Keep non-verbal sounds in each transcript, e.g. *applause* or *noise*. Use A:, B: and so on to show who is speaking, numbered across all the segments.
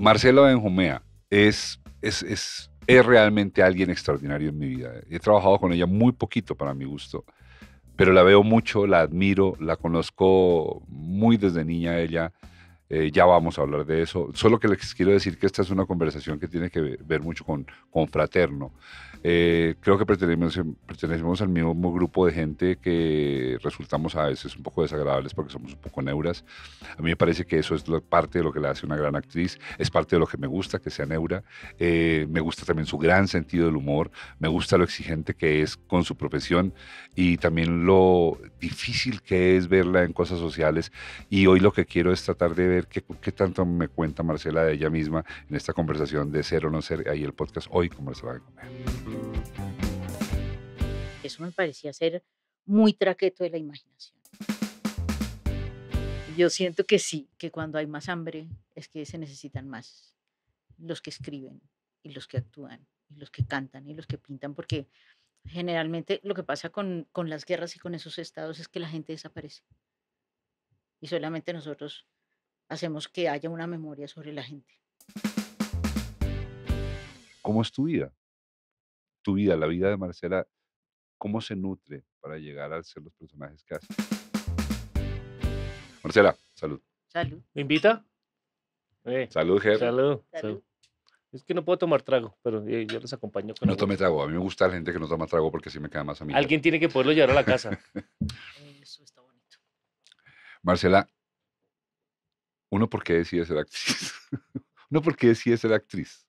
A: Marcelo Benjumea es, es, es, es realmente alguien extraordinario en mi vida. He trabajado con ella muy poquito para mi gusto, pero la veo mucho, la admiro, la conozco muy desde niña ella. Eh, ya vamos a hablar de eso. Solo que les quiero decir que esta es una conversación que tiene que ver mucho con, con fraterno. Eh, creo que pertenecemos, pertenecemos, al mismo grupo de gente que resultamos a veces un poco desagradables porque somos un poco neuras. A mí me parece que eso es parte de lo que la hace una gran actriz, es parte de lo que me gusta que sea neura. Eh, me gusta también su gran sentido del humor, me gusta lo exigente que es con su profesión y también lo difícil que es verla en cosas sociales. Y hoy lo que quiero es tratar de ver qué, tanto me cuenta Marcela de ella misma en esta conversación de ser o no ser, ahí el podcast hoy con Marcela a Comer.
B: Eso me parecía ser muy traqueto de la imaginación. Yo siento que sí, que cuando hay más hambre es que se necesitan más los que escriben y los que actúan y los que cantan y los que pintan, porque generalmente lo que pasa con, las guerras y con esos estados es que la gente desaparece y solamente nosotros hacemos que haya una memoria sobre la gente.
A: ¿Cómo es tu vida? tu vida, la vida de Marcela, cómo se nutre para llegar a ser los personajes que hace. Marcela, salud.
C: Salud. ¿Me invita? Eh,
A: salud, jefe. Salud. salud.
C: Es que no puedo tomar trago, pero eh, yo les acompaño con No tome trago.
A: A mí me gusta la gente que no toma trago porque así me queda más a mí. Alguien
C: tiene que poderlo llevar a la casa. *laughs* Eso está
A: bonito. Marcela, ¿uno por qué decide ser actriz? *laughs* ¿Uno por qué decide ser actriz?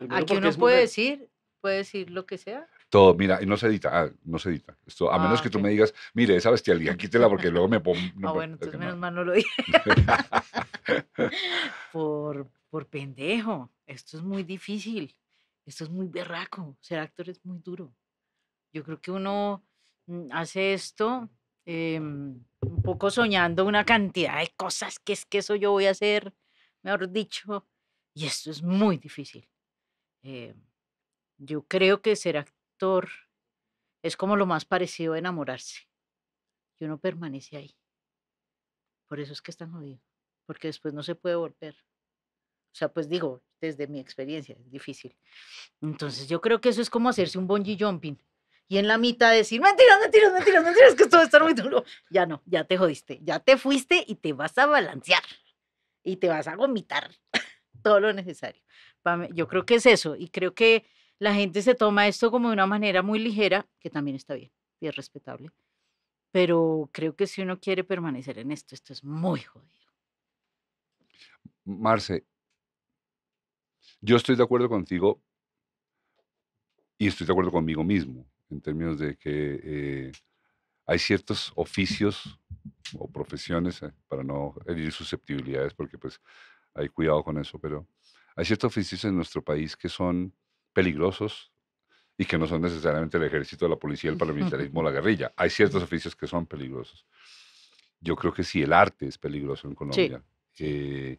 B: ¿A ah, qué uno puede decir puedes decir lo que sea.
A: Todo, mira, y no se edita, ah, no se edita. Esto, a menos ah, que tú me digas, mire, esa bestialidad, quítela porque luego me pongo. *laughs* ah, bueno, entonces menos
B: mal no lo dije. *laughs* *laughs* por, pendejo. Esto es muy difícil. Esto es muy berraco. Ser actor es muy duro. Yo creo que uno mm, hace esto em, un poco soñando una cantidad de cosas que es que eso yo voy a hacer, mejor dicho. Y esto es muy difícil. Eh, yo creo que ser actor es como lo más parecido a enamorarse. Y uno permanece ahí. Por eso es que está jodido. Porque después no se puede volver. O sea, pues digo, desde mi experiencia, es difícil. Entonces, yo creo que eso es como hacerse un bungee jumping. Y en la mitad decir, mentiras, mentiras, mentiras, mentiras, que esto va a estar muy duro. Ya no, ya te jodiste, ya te fuiste y te vas a balancear y te vas a vomitar *laughs* todo lo necesario. Yo creo que es eso y creo que la gente se toma esto como de una manera muy ligera, que también está bien y es respetable. Pero creo que si uno quiere permanecer en esto, esto es muy jodido.
A: Marce, yo estoy de acuerdo contigo y estoy de acuerdo conmigo mismo en términos de que eh, hay ciertos oficios o profesiones, eh, para no herir susceptibilidades, porque pues hay cuidado con eso, pero hay ciertos oficios en nuestro país que son peligrosos y que no son necesariamente el ejército, la policía, el *laughs* paramilitarismo, la guerrilla. Hay ciertos oficios que son peligrosos. Yo creo que sí, el arte es peligroso en Colombia. Eh,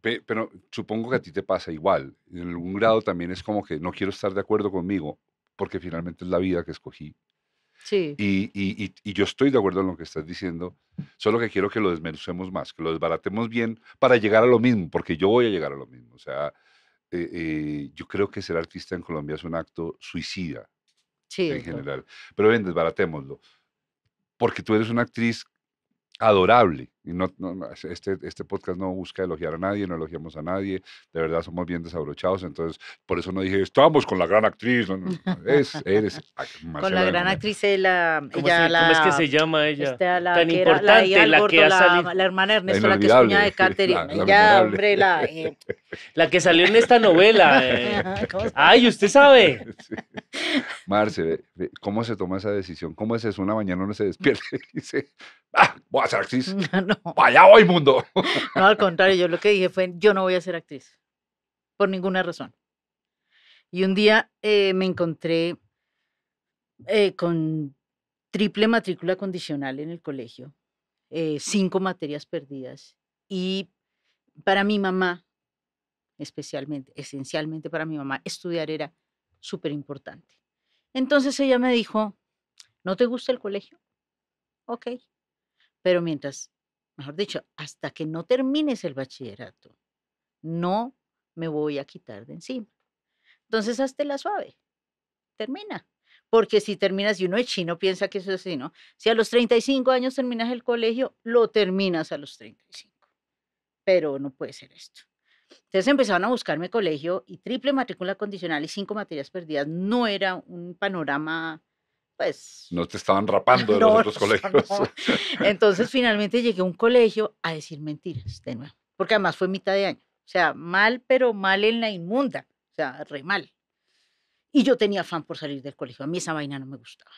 A: pero supongo que a ti te pasa igual. En algún grado también es como que no quiero estar de acuerdo conmigo, porque finalmente es la vida que escogí. Sí. Y, y, yo estoy de acuerdo en lo que estás diciendo, solo que quiero que lo desmenucemos más, que lo desbaratemos bien para llegar a lo mismo, porque yo voy a llegar a lo mismo. O sea, eh, eh, yo creo que ser artista en Colombia es un acto suicida
B: en general.
A: Pero bien, desbaratémoslo. Porque tú eres una actriz adorable. Y no, este, este podcast no busca elogiar a nadie, no elogiamos a nadie, de verdad somos bien desabrochados, entonces por eso no dije, estamos con la gran actriz, es, eres *laughs* Con la gran
B: actriz, eh, la, ¿Cómo la, es que se
A: llama ella? Tan importante,
C: la, que
B: La, hermana Ernesto, la, que es cuñada de *laughs* Catherine. ya, hombre, la... Eh. *laughs*
C: La que salió en esta novela. Eh.
A: Ay, usted sabe. Marce, ¿cómo se toma esa decisión? ¿Cómo es eso? Una mañana uno se despierta dice, *laughs* voy a ser actriz. *laughs* No. hoy mundo. *laughs* No, al contrario, yo lo
B: que dije fue, yo no voy a ser actriz, por ninguna razón. Y un día eh, me encontré eh, con triple matrícula condicional en el colegio, eh, cinco materias perdidas. Y para mi mamá, especialmente, esencialmente para mi mamá, estudiar era súper importante. Entonces ella me dijo, ¿no te gusta el colegio? Ok, pero mientras, mejor dicho, hasta que no termines el bachillerato, no me voy a quitar de encima. Entonces, hazte la suave. Termina. Porque si terminas, y uno es chino, piensa que eso es así, ¿no? Si a los 35 años terminas el colegio, lo terminas a los 35. Pero no puede ser esto. Entonces empezaron a buscarme colegio y triple matrícula condicional y cinco materias perdidas no era un panorama pues...
A: No te estaban rapando de los otros *laughs* colegios.
B: *laughs* Entonces finalmente llegué a un colegio a decir mentiras de nuevo, porque además fue mitad de año. O sea, mal, pero mal en la inmunda. O sea, re mal. Y yo tenía afán por salir del colegio. A mí esa vaina no me gustaba.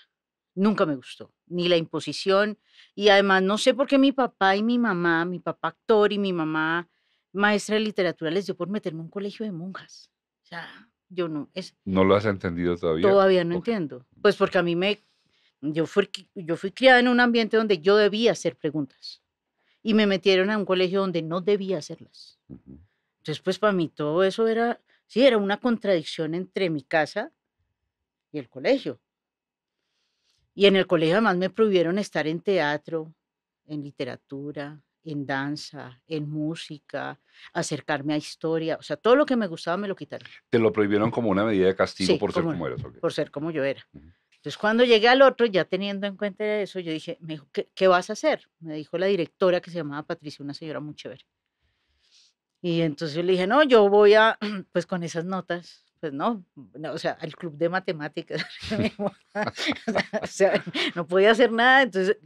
B: Nunca me gustó, ni la imposición. Y además no sé por qué mi papá y mi mamá, mi papá actor y mi mamá maestra de literatura, les dio por meterme a un colegio de monjas. O sea, yo no. Es,
A: ¿No lo has entendido todavía?
B: Todavía no entiendo. Pues porque a mí me... Yo fui, yo fui criada en un ambiente donde yo debía hacer preguntas y me metieron a un colegio donde no debía hacerlas. Entonces, pues para mí todo eso era, sí, era una contradicción entre mi casa y el colegio. Y en el colegio además me prohibieron estar en teatro, en literatura, en danza, en música, acercarme a historia, o sea, todo lo que me gustaba me lo quitaron.
A: Te lo prohibieron como una medida de castigo por ser como, como eras.
B: Por ser como yo era. Entonces, cuando llegué al otro, ya teniendo en cuenta eso, yo dije, me dijo, ¿qué, vas a hacer? Me dijo la directora que se llamaba Patricia, una señora muy chévere. Y entonces yo le dije, no, yo voy a, *clears throat* pues con esas notas, pues no, no o sea, al club de matemáticas. *laughs* o sea, no podía hacer nada. Entonces,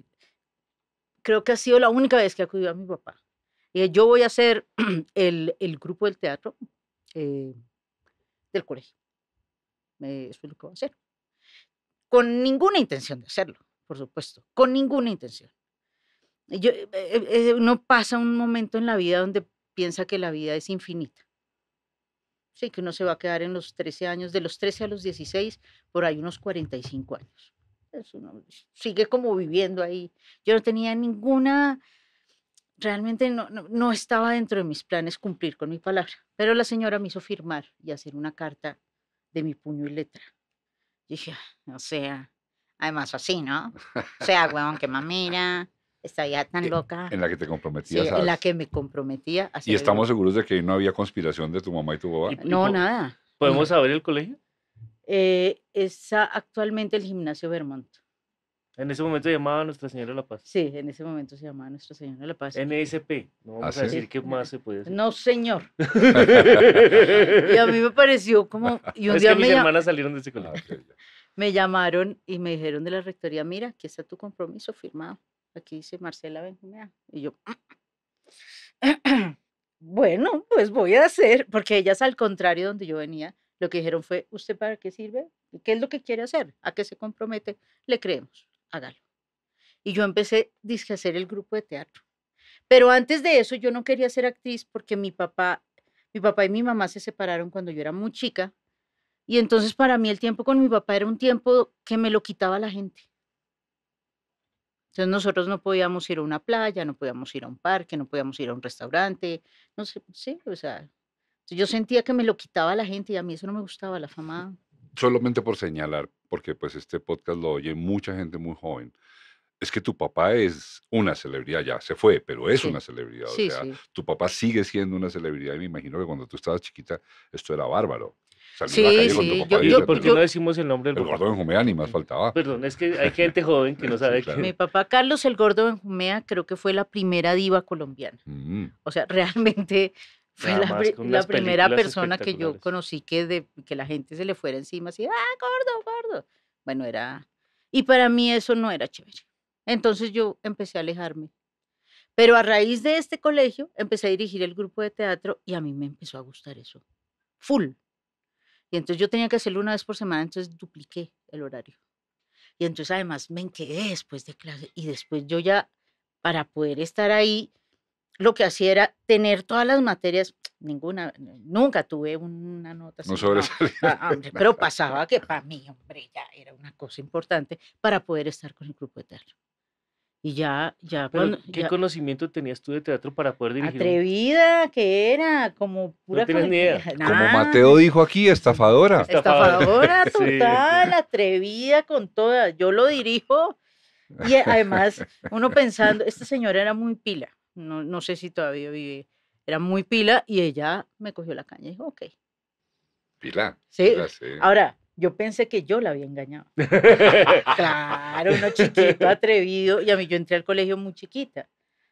B: creo que ha sido la única vez que ha acudido a mi papá. Y eh, yo voy a hacer *clears throat* el, grupo del teatro eh, del colegio. Eh, eso es lo que voy a hacer. Con ninguna intención de hacerlo, por supuesto, con ninguna intención. Yo, uno pasa un momento en la vida donde piensa que la vida es infinita. Sí, que uno se va a quedar en los 13 años, de los 13 a los 16, por ahí unos 45 años sigue como viviendo ahí. Yo no tenía ninguna, realmente no, no, estaba dentro de mis planes cumplir con mi palabra, pero la señora me hizo firmar y hacer una carta de mi puño y letra. dije, ah, o sea, además así, ¿no? O sea, huevón, que mamera esta ya tan eh, loca.
A: En la que te comprometías. en la que
B: me comprometía. y estamos
A: seguros de que no había conspiración de tu mamá y tu papá. No, no, nada. ¿Podemos saber el colegio?
B: eh, está actualmente el gimnasio Vermont. En ese momento se llamaba Nuestra Señora de la Paz. Sí, en ese momento se llamaba Nuestra Señora de la Paz. NSP, no ¿Ah, vamos a decir qué más se puede hacer. No, señor. *laughs* y a mí me pareció como... Y un día mis me hermanas salieron
C: de ese ah, colegio.
B: me llamaron y me dijeron de la rectoría, mira, aquí está tu compromiso firmado. Aquí dice Marcela Benjumea. Y yo... *clears throat* bueno, pues voy a hacer, porque ellas al contrario donde yo venía, lo que dijeron fue, ¿usted para qué sirve? ¿Qué es lo que quiere hacer? ¿A qué se compromete? Le creemos, hágalo. Y yo empecé a hacer el grupo de teatro. Pero antes de eso yo no quería ser actriz porque mi papá, mi papá y mi mamá se separaron cuando yo era muy chica. Y entonces para mí el tiempo con mi papá era un tiempo que me lo quitaba la gente. Entonces nosotros no podíamos ir a una playa, no podíamos ir a un parque, no podíamos ir a un restaurante, no sé, sí, o sea, yo sentía que me lo quitaba la gente y a mí eso no me gustaba, la fama.
A: Solamente por señalar, porque pues este podcast lo oye mucha gente muy joven. Es que tu papá es una celebridad, ya se fue, pero es una celebridad. sea, tu papá sigue siendo una celebridad y me imagino que cuando tú estabas chiquita esto era bárbaro. sí, sí. Yo, ¿Por qué no decimos el nombre del el gordo Benjumea? Ni más mm. faltaba. Perdón, es que hay gente joven que no sabe Mi
B: papá Carlos el gordo Benjumea creo que fue la primera diva colombiana. Mm. O sea, *laughs* realmente fue la, primera persona que yo conocí que, que la gente se le fuera encima así, ah, gordo, gordo. Bueno, era... Y para mí eso no era chévere. Entonces yo empecé a alejarme. Pero a raíz de este colegio empecé a dirigir el grupo de teatro y a mí me empezó a gustar eso. Full. Y entonces yo tenía que hacerlo una vez por semana, entonces dupliqué el horario. Y entonces además me quedé después de clase y después yo ya, para poder estar ahí, lo que hacía era tener todas las materias, ninguna, nunca tuve una nota. No sobresalía. Ah, ah, pero pasaba que para mí, hombre, ya era una cosa importante para poder estar con el grupo de teatro.
C: Y ya, ya. ¿Qué conocimiento tenías tú de teatro para poder dirigir?
B: Atrevida que era, como pura. No ni idea. Como
A: Mateo dijo aquí, estafadora. Estafadora, *laughs* total,
B: atrevida con toda. Yo lo dirijo.
A: Y además,
B: uno pensando, esta señora era muy pila no, no sé si todavía vive, era muy pila y ella me cogió la caña y dijo, ok.
A: Pila. Sí. *laughs*
B: Ahora, yo pensé que yo la había engañado. *laughs* claro, uno chiquito, atrevido, y a mí yo entré al colegio muy chiquita.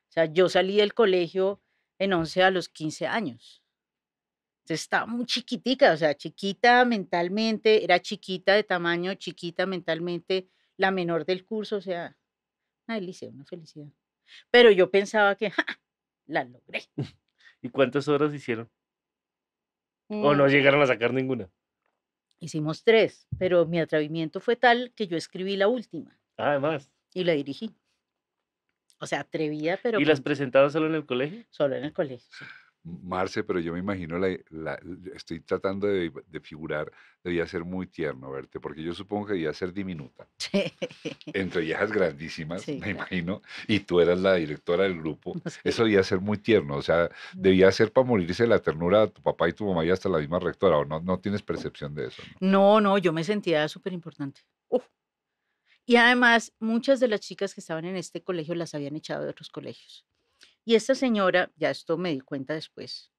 B: O sea, yo salí del colegio en 11 a los 15 años. Entonces estaba muy chiquitica, o sea, chiquita mentalmente, era chiquita de tamaño, chiquita mentalmente, la menor del curso, o sea, una delicia, una felicidad. Pero yo pensaba que la logré. *laughs*
C: ¿Y cuántas horas hicieron? ¿O no mm. llegaron a sacar ninguna?
B: Hicimos tres, pero mi atrevimiento fue tal que yo escribí la última. además. Ah, y la dirigí. O sea, atrevida, pero... ¿Y las
C: presentaba
A: solo en el colegio?
B: Solo en el colegio, sí.
A: Marce, pero yo me imagino, la, estoy tratando de, figurar, debía ser muy tierno verte, porque yo supongo que debía ser diminuta.
C: *laughs*
A: Entre viejas grandísimas, me imagino, y tú eras la directora del grupo. *laughs* Eso debía ser muy tierno, o sea, mm. debía ser para morirse la ternura a tu papá y tu mamá y hasta la misma rectora, o no, no tienes oh. percepción de eso.
B: No, no, no yo me sentía súper importante. Y además, muchas de las chicas que estaban en este colegio las habían echado de otros colegios. Y esta señora, ya esto me di cuenta después,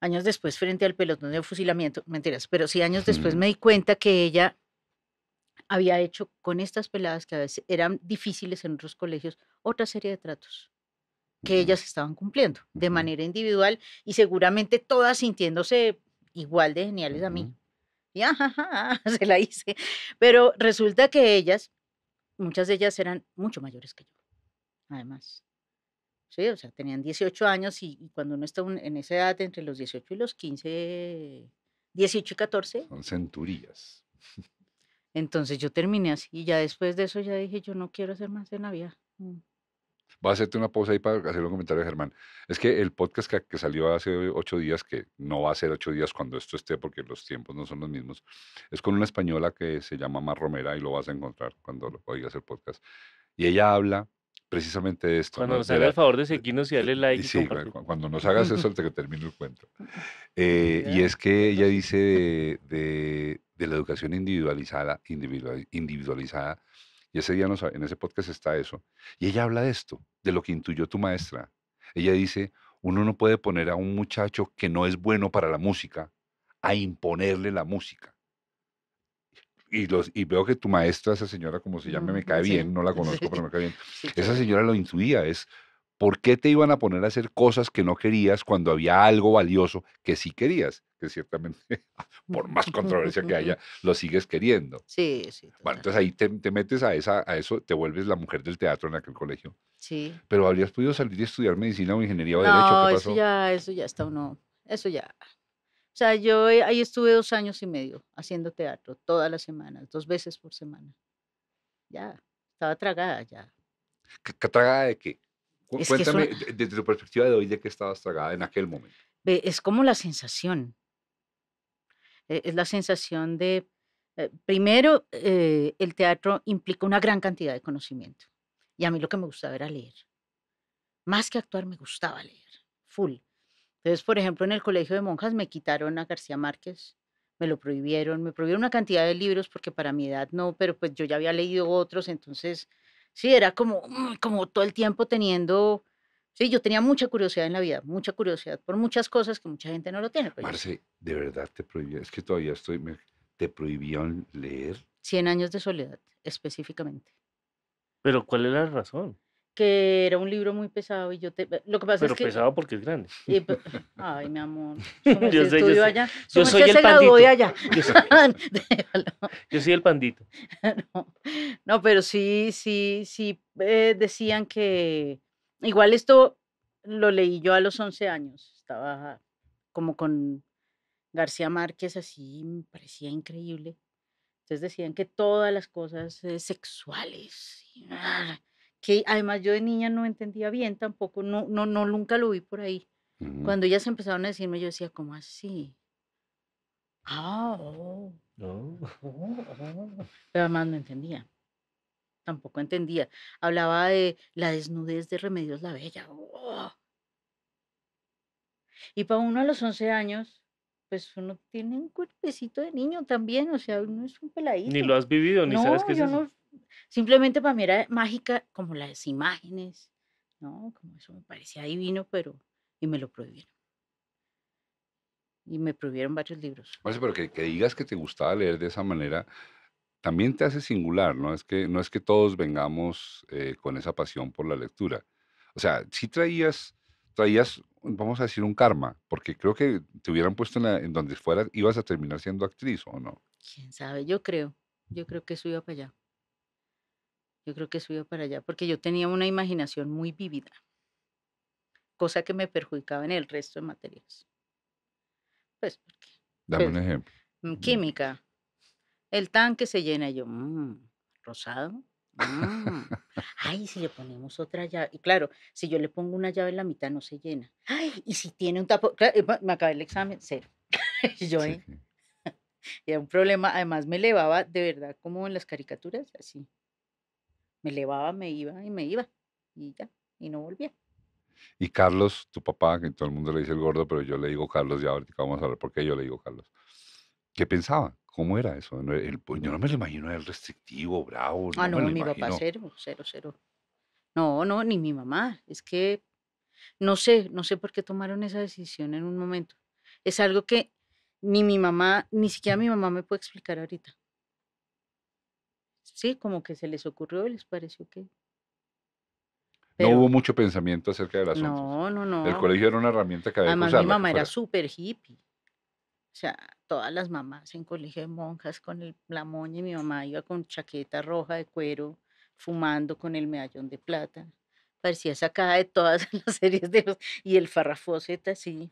B: años después frente al pelotón de fusilamiento, mentiras, pero sí años después me di cuenta que ella había hecho con estas peladas que a veces eran difíciles en otros colegios otra serie de tratos que ellas estaban cumpliendo de manera individual y seguramente todas sintiéndose igual de geniales a mí. Y *laughs* se la hice. Pero resulta que ellas, muchas de ellas eran mucho mayores que yo, además. ¿sí? O sea, tenían 18 años y, cuando uno está en esa edad, entre los 18 y los 15, 18 y 14. Son
A: centurías.
B: Entonces yo terminé así y ya después de eso ya dije, yo no quiero hacer más de Navidad. Mm.
A: Voy a hacerte una pausa ahí para hacer un comentario, Germán. Es que el podcast que, salió hace ocho días, que no va a ser ocho días cuando esto esté, porque los tiempos no son los mismos, es con una española que se llama Mar Romera y lo vas a encontrar cuando lo oigas hacer podcast. Y ella habla precisamente esto. Cuando nos haga el favor
C: de seguirnos y darle like. sí, cuando nos hagas eso, antes
A: que termine el cuento. Eh, y es que ella dice de, la educación individualizada, individualizada, y ese día en ese podcast está eso, y ella habla de esto, de lo que intuyó tu maestra. Ella dice, uno no puede poner a un muchacho que no es bueno para la música a imponerle la música y, los, y veo que tu maestra, esa señora, como se llame, me cae bien, no la *laughs* conozco, pero me cae bien. esa señora lo intuía, es por qué te iban a poner a hacer cosas que no querías cuando había algo valioso que sí querías, que ciertamente, *laughs* por más controversia que haya, *laughs* lo sigues queriendo.
B: Sí, sí.
A: Bueno, entonces ahí te, metes a, esa, a eso, te vuelves la mujer del teatro en aquel colegio. Sí. Pero habrías podido salir y estudiar medicina o ingeniería o derecho. No, Eso
B: ya, eso ya está uno, eso ya o sea, yo ahí estuve dos años y medio haciendo teatro, todas las semanas, dos veces por semana. Ya, estaba tragada ya.
A: ¿Tragada de qué?
B: Cuéntame
A: desde tu perspectiva de hoy de qué estabas tragada en aquel momento.
B: Es como la sensación. E, es la sensación de, eh, primero, eh, el teatro implica una gran cantidad de conocimiento. Y a mí lo que me gustaba era leer. Más que actuar, me gustaba leer. Full. Entonces, por ejemplo, en el colegio de monjas me quitaron a García Márquez, me lo prohibieron, me prohibieron una cantidad de libros porque para mi edad no, pero pues yo ya había leído otros, entonces sí, era como, mm, como todo el tiempo teniendo, sí, yo tenía mucha curiosidad en la vida, mucha curiosidad por muchas cosas que mucha gente no lo tiene. Pues.
A: Marce, de verdad te prohibieron, es que todavía estoy, te prohibieron leer.
B: Cien años de soledad, específicamente.
A: Pero ¿cuál era la
B: razón? que era un libro muy pesado y yo te... Lo que pasa Pero es que... pesado
C: porque es grande. *laughs*
B: Ay, mi amor. yo, sé, allá? *laughs* *laughs* yo soy el pandito.
C: Yo, soy... el pandito.
B: no. pero sí, sí, sí eh, decían que... Igual esto lo leí yo a los 11 años. Estaba como con García Márquez, así me parecía increíble. Entonces decían que todas las cosas eh, sexuales... Ah, que además yo de niña no entendía bien tampoco, no, no, no nunca lo vi por ahí. Cuando ellas empezaron a decirme, yo decía, ¿cómo así? Ah, no oh. oh. *laughs* oh, Pero además no entendía. Tampoco entendía. Hablaba de la desnudez de Remedios la Bella. Y para uno a los 11 años, pues uno tiene un cuerpecito de niño también, o sea, uno es un peladito. Ni lo has vivido, ni sabes qué es simplemente para mí era mágica como las imágenes, ¿no? Como eso me parecía divino, pero, y me lo prohibieron. Y me prohibieron varios libros.
A: más pero que, digas que te gustaba leer de esa manera, también te hace singular, ¿no? Es que no es que todos vengamos eh, con esa pasión por la lectura. O sea, si traías, traías, vamos a decir, un karma, porque creo que te hubieran puesto en, en donde fueras, ibas a terminar siendo actriz o no. Quién
B: sabe, yo creo, yo creo que eso iba para allá. Yo creo que subió para allá porque yo tenía una imaginación muy vívida, cosa que me perjudicaba en el resto de materias. Pues, qué?
A: Dame pues, un ejemplo.
B: Mm, química. El tanque se llena y yo, mmm, rosado. Mm, ay, si le ponemos otra llave. Y claro, si yo le pongo una llave en la mitad no se llena. Ay, y si tiene un tapón? claro, me acabé el examen, cero. *laughs* y yo ¿eh? *laughs* Era un problema, además me elevaba de verdad como en las caricaturas, así me elevaba, me iba y me iba y ya, y no volvía.
A: Y Carlos, tu papá, que todo el mundo le dice el gordo, pero yo le digo Carlos, ya ahorita vamos a ver por qué yo le digo Carlos. ¿Qué pensaba? ¿Cómo era eso? Pues, yo no me lo imagino el restrictivo, bravo. No ah, no, ni mi papá cero,
B: cero, cero. No, no, ni mi mamá. Es que no sé, no sé por qué tomaron esa decisión en un momento. Es algo que ni mi mamá, ni siquiera mi mamá me puede explicar ahorita. Sí, como que se les ocurrió y les pareció que... no hubo
A: mucho pensamiento acerca del asunto. No, no, no. El colegio era una herramienta que había Además, que mi mamá era
B: súper hippie. O sea, todas las mamás en colegio de monjas con el, la y mi mamá iba con chaqueta roja de cuero, fumando con el medallón de plata parecía sacada de todas *laughs* las series de los, y el farrafoseta así,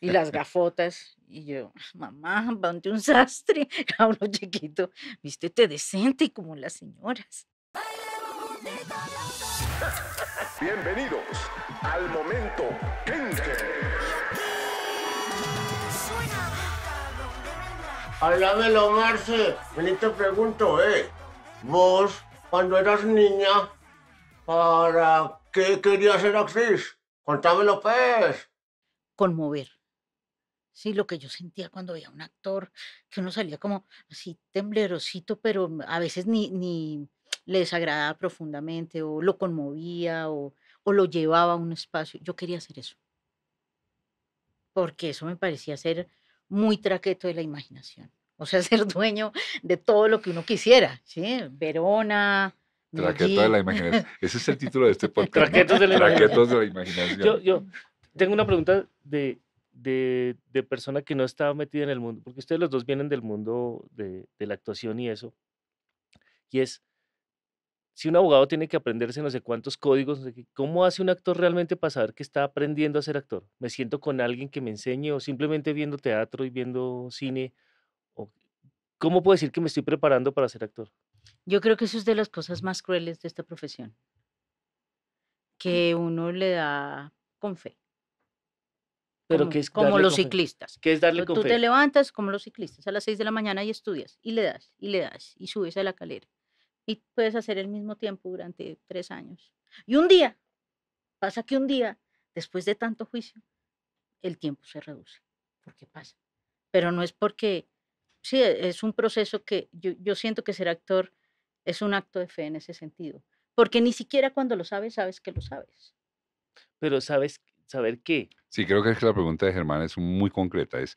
B: y las *laughs* gafotas, y yo, mamá, ponte un sastre, cabrón *laughs* uno chiquito, vístete decente como las señoras.
A: Bienvenidos al momento Kenke.
C: Háblamelo, Marce. te pregunto, ¿eh? ¿Vos, cuando eras niña, Ahora, qué quería ser actriz? Contame López. Pues.
B: Conmover. Sí, lo que yo sentía cuando veía a un actor, que uno salía como así temblerosito, pero a veces ni, ni le desagradaba profundamente o lo conmovía o, o lo llevaba a un espacio. Yo quería hacer eso, porque eso me parecía ser muy traqueto de la imaginación, o sea, *laughs* ser dueño de todo lo que uno quisiera, ¿sí? Verona,
A: Traquetos de la imaginación. Ese es el título de este *laughs* podcast. Traquetos, de, la imaginación. Yo, yo,
C: tengo una pregunta de, de, de, persona que no estaba metida en el mundo, porque ustedes los dos vienen del mundo de, de la actuación y eso. Y es, si un abogado tiene que aprenderse no sé cuántos códigos, ¿cómo hace un actor realmente para saber que está aprendiendo a ser actor? ¿Me siento con alguien que me enseñe o simplemente viendo teatro y viendo cine? ¿O ¿Cómo puedo decir que me estoy preparando para ser actor?
B: Yo creo que eso es de las cosas más crueles de esta profesión, mm. que uno le da con fe.
C: Pero como, que es como los ciclistas. ¿Qué es darle con Tú te
B: levantas como los ciclistas a las 6 de la mañana y estudias y le das y le das y subes a la calera. Y puedes hacer el mismo tiempo durante tres años. Y un día, pasa que un día, después de tanto juicio, el tiempo se reduce. ¿Por qué pasa? Pero no es porque sí, e, es un proceso que yo, siento que ser actor es un acto de fe en ese sentido, porque ni siquiera cuando lo sabes, sabes que lo sabes.
C: Pero sabes, saber qué.
A: Sí, creo que, es que la pregunta de Germán es muy concreta, es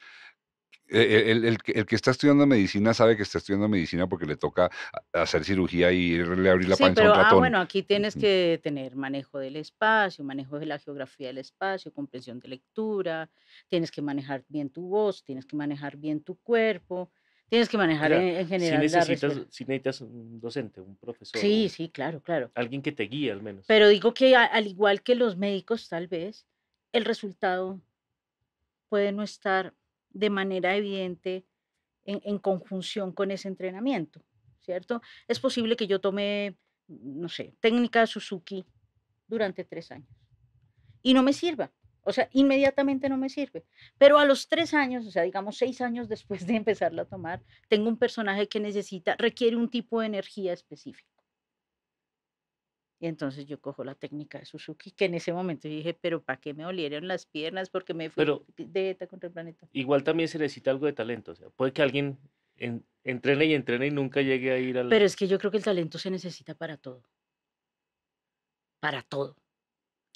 A: e-, e-, el, que está estudiando medicina sabe que está estudiando medicina porque le toca hacer cirugía y le abrir la pantalla. un ah, ratón. bueno,
B: aquí tienes que tener manejo del espacio, manejo de la geografía del espacio, comprensión de lectura, tienes que manejar bien tu voz, tienes que manejar bien tu cuerpo, tienes que manejar en, general si
C: necesitas, un docente, un profesor. Sí, sí, claro, claro. Alguien que te guíe al menos.
B: Pero digo que al igual que los médicos, tal vez, el resultado puede no estar de manera evidente en, en conjunción con ese entrenamiento, ¿cierto? Es posible que yo tome, no sé, técnica Suzuki durante tres años y no me sirva, o sea, inmediatamente no me sirve. Pero a los tres años, o sea, digamos seis años después de *laughs* empezarla a tomar, tengo un personaje que necesita, requiere un tipo de energía específica. Y entonces yo cojo la técnica de Suzuki, que en ese momento dije, pero ¿para qué me olieron las piernas? Porque me fui de ETA contra el planeta.
C: Igual también se necesita algo de talento. O sea, puede que alguien entrene y entrene y nunca llegue a ir al... Pero es
B: que yo creo que el talento se necesita para todo. Para todo.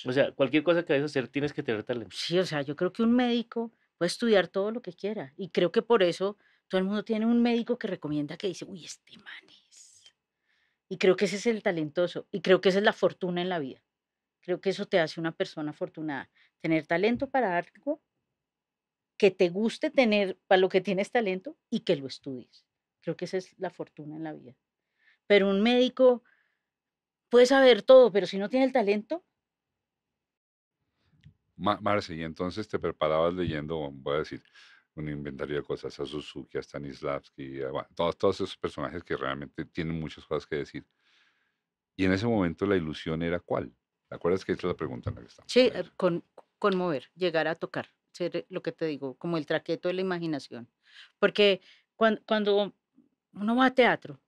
C: O sea, cualquier cosa que vayas a hacer tienes que tener talento. Sí,
B: o sea, yo creo que un médico puede estudiar todo lo que quiera. Y creo que por eso todo el mundo tiene un médico que recomienda que dice, uy, este man y creo que ese es el talentoso y creo que esa es la fortuna en la vida. Creo que eso te hace una persona afortunada. Tener talento para algo que te guste tener, para lo que tienes talento y que lo estudies. Creo que esa es la fortuna en la vida. Pero un médico puede saber todo, pero si no tiene el talento.
A: Marce, y entonces te preparabas leyendo, voy a decir, un inventario de cosas, a Suzuki, a Stanislavski, a, todos, todos esos personajes que realmente tienen muchas cosas que decir. Y en ese momento la ilusión era cuál. ¿Te acuerdas que es la pregunta en la que estamos?
B: Sí, con, conmover, llegar a tocar, ser lo que te digo, como el traqueto de la imaginación. Porque cuando, uno va a teatro,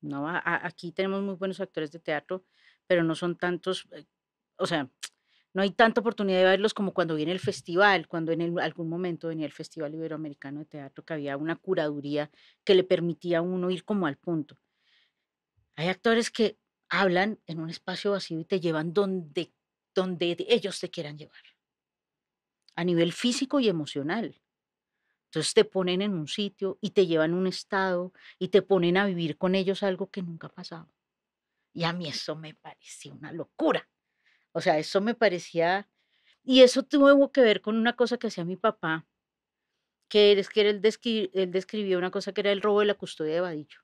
B: no aquí tenemos muy buenos actores de teatro, pero no son tantos, eh, o sea, no hay tanta oportunidad de verlos como cuando viene el festival, cuando en algún momento venía el Festival Iberoamericano de Teatro, que había una curaduría que le permitía a uno ir como al punto. Hay actores que hablan en un espacio vacío y te llevan donde, donde ellos te quieran llevar, a nivel físico y emocional. Entonces te ponen en un sitio y te llevan a un estado y te ponen a vivir con ellos algo que nunca ha pasado. Y a mí eso me pareció una locura o sea, eso me parecía... Y eso tuvo que ver con una cosa que hacía mi papá, que es que él, describió una cosa que era el robo de la custodia de Vadillo.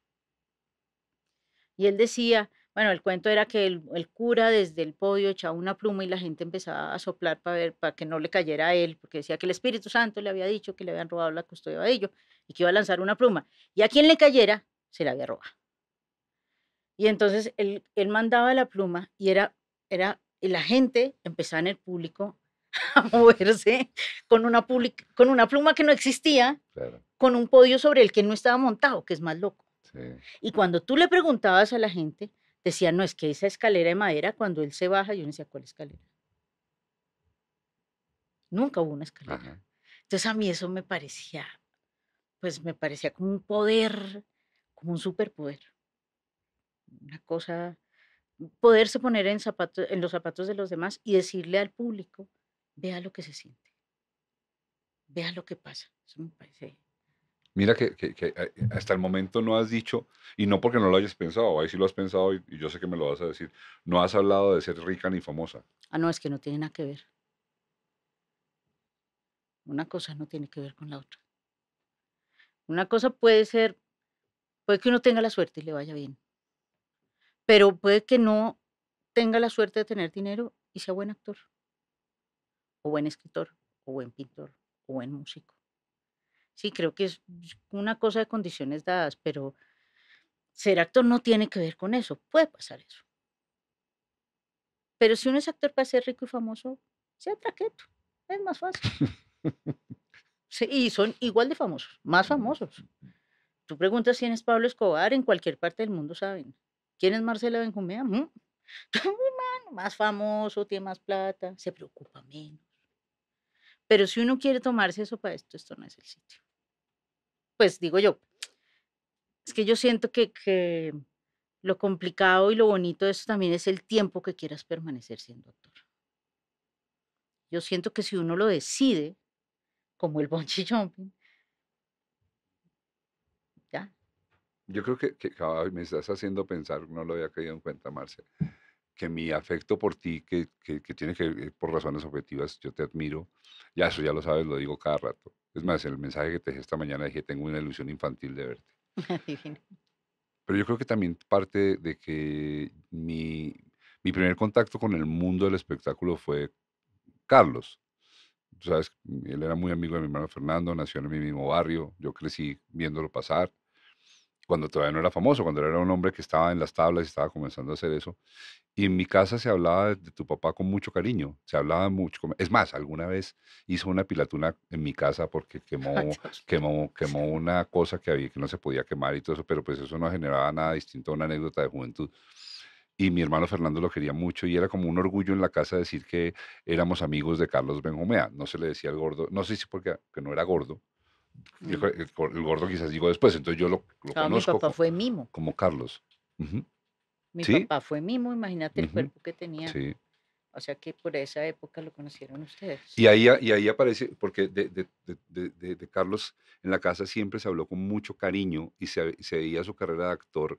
B: Y él decía, bueno, el cuento era que el, cura desde el podio echaba una pluma y la gente empezaba a soplar para ver, para que no le cayera a él, porque decía que el Espíritu Santo le había dicho que le habían robado la custodia de Vadillo y que iba a lanzar una pluma. Y a quien le cayera, se la había robado. Y entonces él, él mandaba la pluma y era, era y la gente empezaba en el público *laughs* a moverse con una, con una pluma que no existía, con un podio sobre el que no estaba montado, que es más loco. Y cuando tú le preguntabas a la gente, decían, no, es que esa escalera de madera, cuando él se baja, yo no decía, ¿cuál escalera? Nunca hubo una escalera. Entonces a mí eso me parecía, pues me parecía como un poder, como un superpoder. Una cosa poderse poner en, los zapatos de los demás y decirle al público, vea lo que se siente, vea lo que pasa.
A: Mira que, eh, eh, hasta el momento no has dicho, y no porque no lo hayas pensado, ahí sí lo has pensado y, yo sé que me lo vas a decir, no has hablado de ser rica ni famosa.
B: Ah, no, es que no tiene nada que ver. Una cosa no tiene que ver con la otra. Una cosa puede ser, puede que uno tenga la suerte y le vaya bien pero puede que no tenga la suerte de tener dinero y sea buen actor, o buen escritor, o buen pintor, o buen músico. Sí, creo que es una cosa de condiciones dadas, pero ser actor no tiene que ver con eso, puede pasar eso. Pero si uno es actor para ser rico y famoso, sea traqueto, es más fácil. *laughs* Sí, y son igual de famosos, más mm. famosos. Tú preguntas si es Pablo Escobar, en cualquier parte del mundo saben. ¿Quién es Marcela Benjumea? Mm. *laughs* más famoso, tiene más plata, se preocupa menos. Pero si uno quiere tomarse eso para esto, esto no es el sitio. Pues digo yo, es que yo siento que, que lo complicado y lo bonito de esto también es el tiempo que quieras permanecer siendo actor. Yo siento que si uno lo decide, como el bonchi jumping,
A: yo creo que, me estás haciendo pensar, no lo había caído en cuenta, Marcia, que mi afecto por ti, que, que, tiene que por razones objetivas, yo te admiro, ya eso ya lo sabes, lo digo cada rato. Es más, el mensaje que te dejé esta mañana dije, tengo una ilusión infantil de verte.
B: *laughs*
A: Pero yo creo que también parte de que mi, mi primer contacto con el mundo del espectáculo fue Carlos. Tú sabes, él era muy amigo de mi hermano Fernando, nació en mi mismo barrio, yo crecí viéndolo pasar cuando todavía no era famoso, cuando era un hombre que estaba en las tablas y estaba comenzando a hacer eso. Y en mi casa se hablaba de, tu papá con mucho cariño, se hablaba mucho. Es más, alguna vez hizo una pilatuna en mi casa porque *laughs* quemó, quemó, quemó una cosa que había que no se podía quemar y todo eso, pero pues eso no generaba nada distinto a una anécdota de juventud y mi hermano Fernando lo quería mucho y era como un orgullo en la casa decir que éramos amigos de Carlos Benjumea. No se le decía el gordo, no sé si porque que no era gordo, el, gordo quizás digo después, entonces yo lo, conozco. como, fue Mimo. Como Carlos. Mi
B: papá fue Mimo, imagínate el cuerpo que tenía. O sea que por esa época lo conocieron ustedes.
A: Y ahí, y ahí aparece, porque de, Carlos en la casa siempre se habló con mucho cariño y se, veía su carrera de actor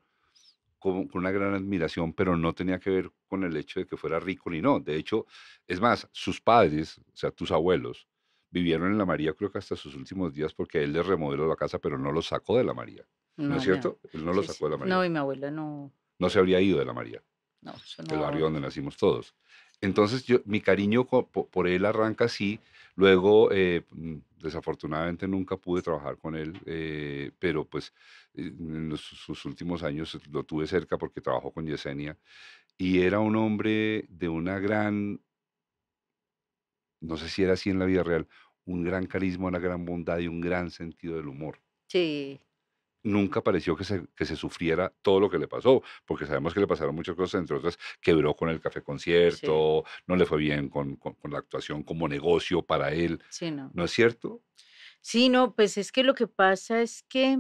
A: con, una gran admiración, pero no tenía que ver con el hecho de que fuera rico ni no. De hecho, es más, sus padres, o sea, tus abuelos, vivieron en la María creo que hasta sus últimos días porque él les remodeló la casa, pero no los sacó de la María. ¿No, es cierto? Él no los sacó de la María. No,
B: y mi abuela no.
A: No se habría ido de la María.
B: No, eso no. El barrio
A: donde nacimos todos. Entonces, yo, mi cariño por él arranca así. Luego, eh, mm, desafortunadamente, nunca pude trabajar con él, eh, pero pues eh, en sus últimos años lo tuve cerca porque trabajó con Yesenia. Y era un hombre de una gran no sé si era así en la vida real, un gran carisma, una gran bondad y un gran sentido del humor. Sí. Nunca pareció que se, sufriera todo lo que le pasó, porque sabemos que le pasaron muchas cosas, entre otras, quebró con el café concierto, no le fue bien con, la actuación como negocio para él. Sí, no. ¿No es cierto?
B: Sí, no, pues es que lo que pasa es que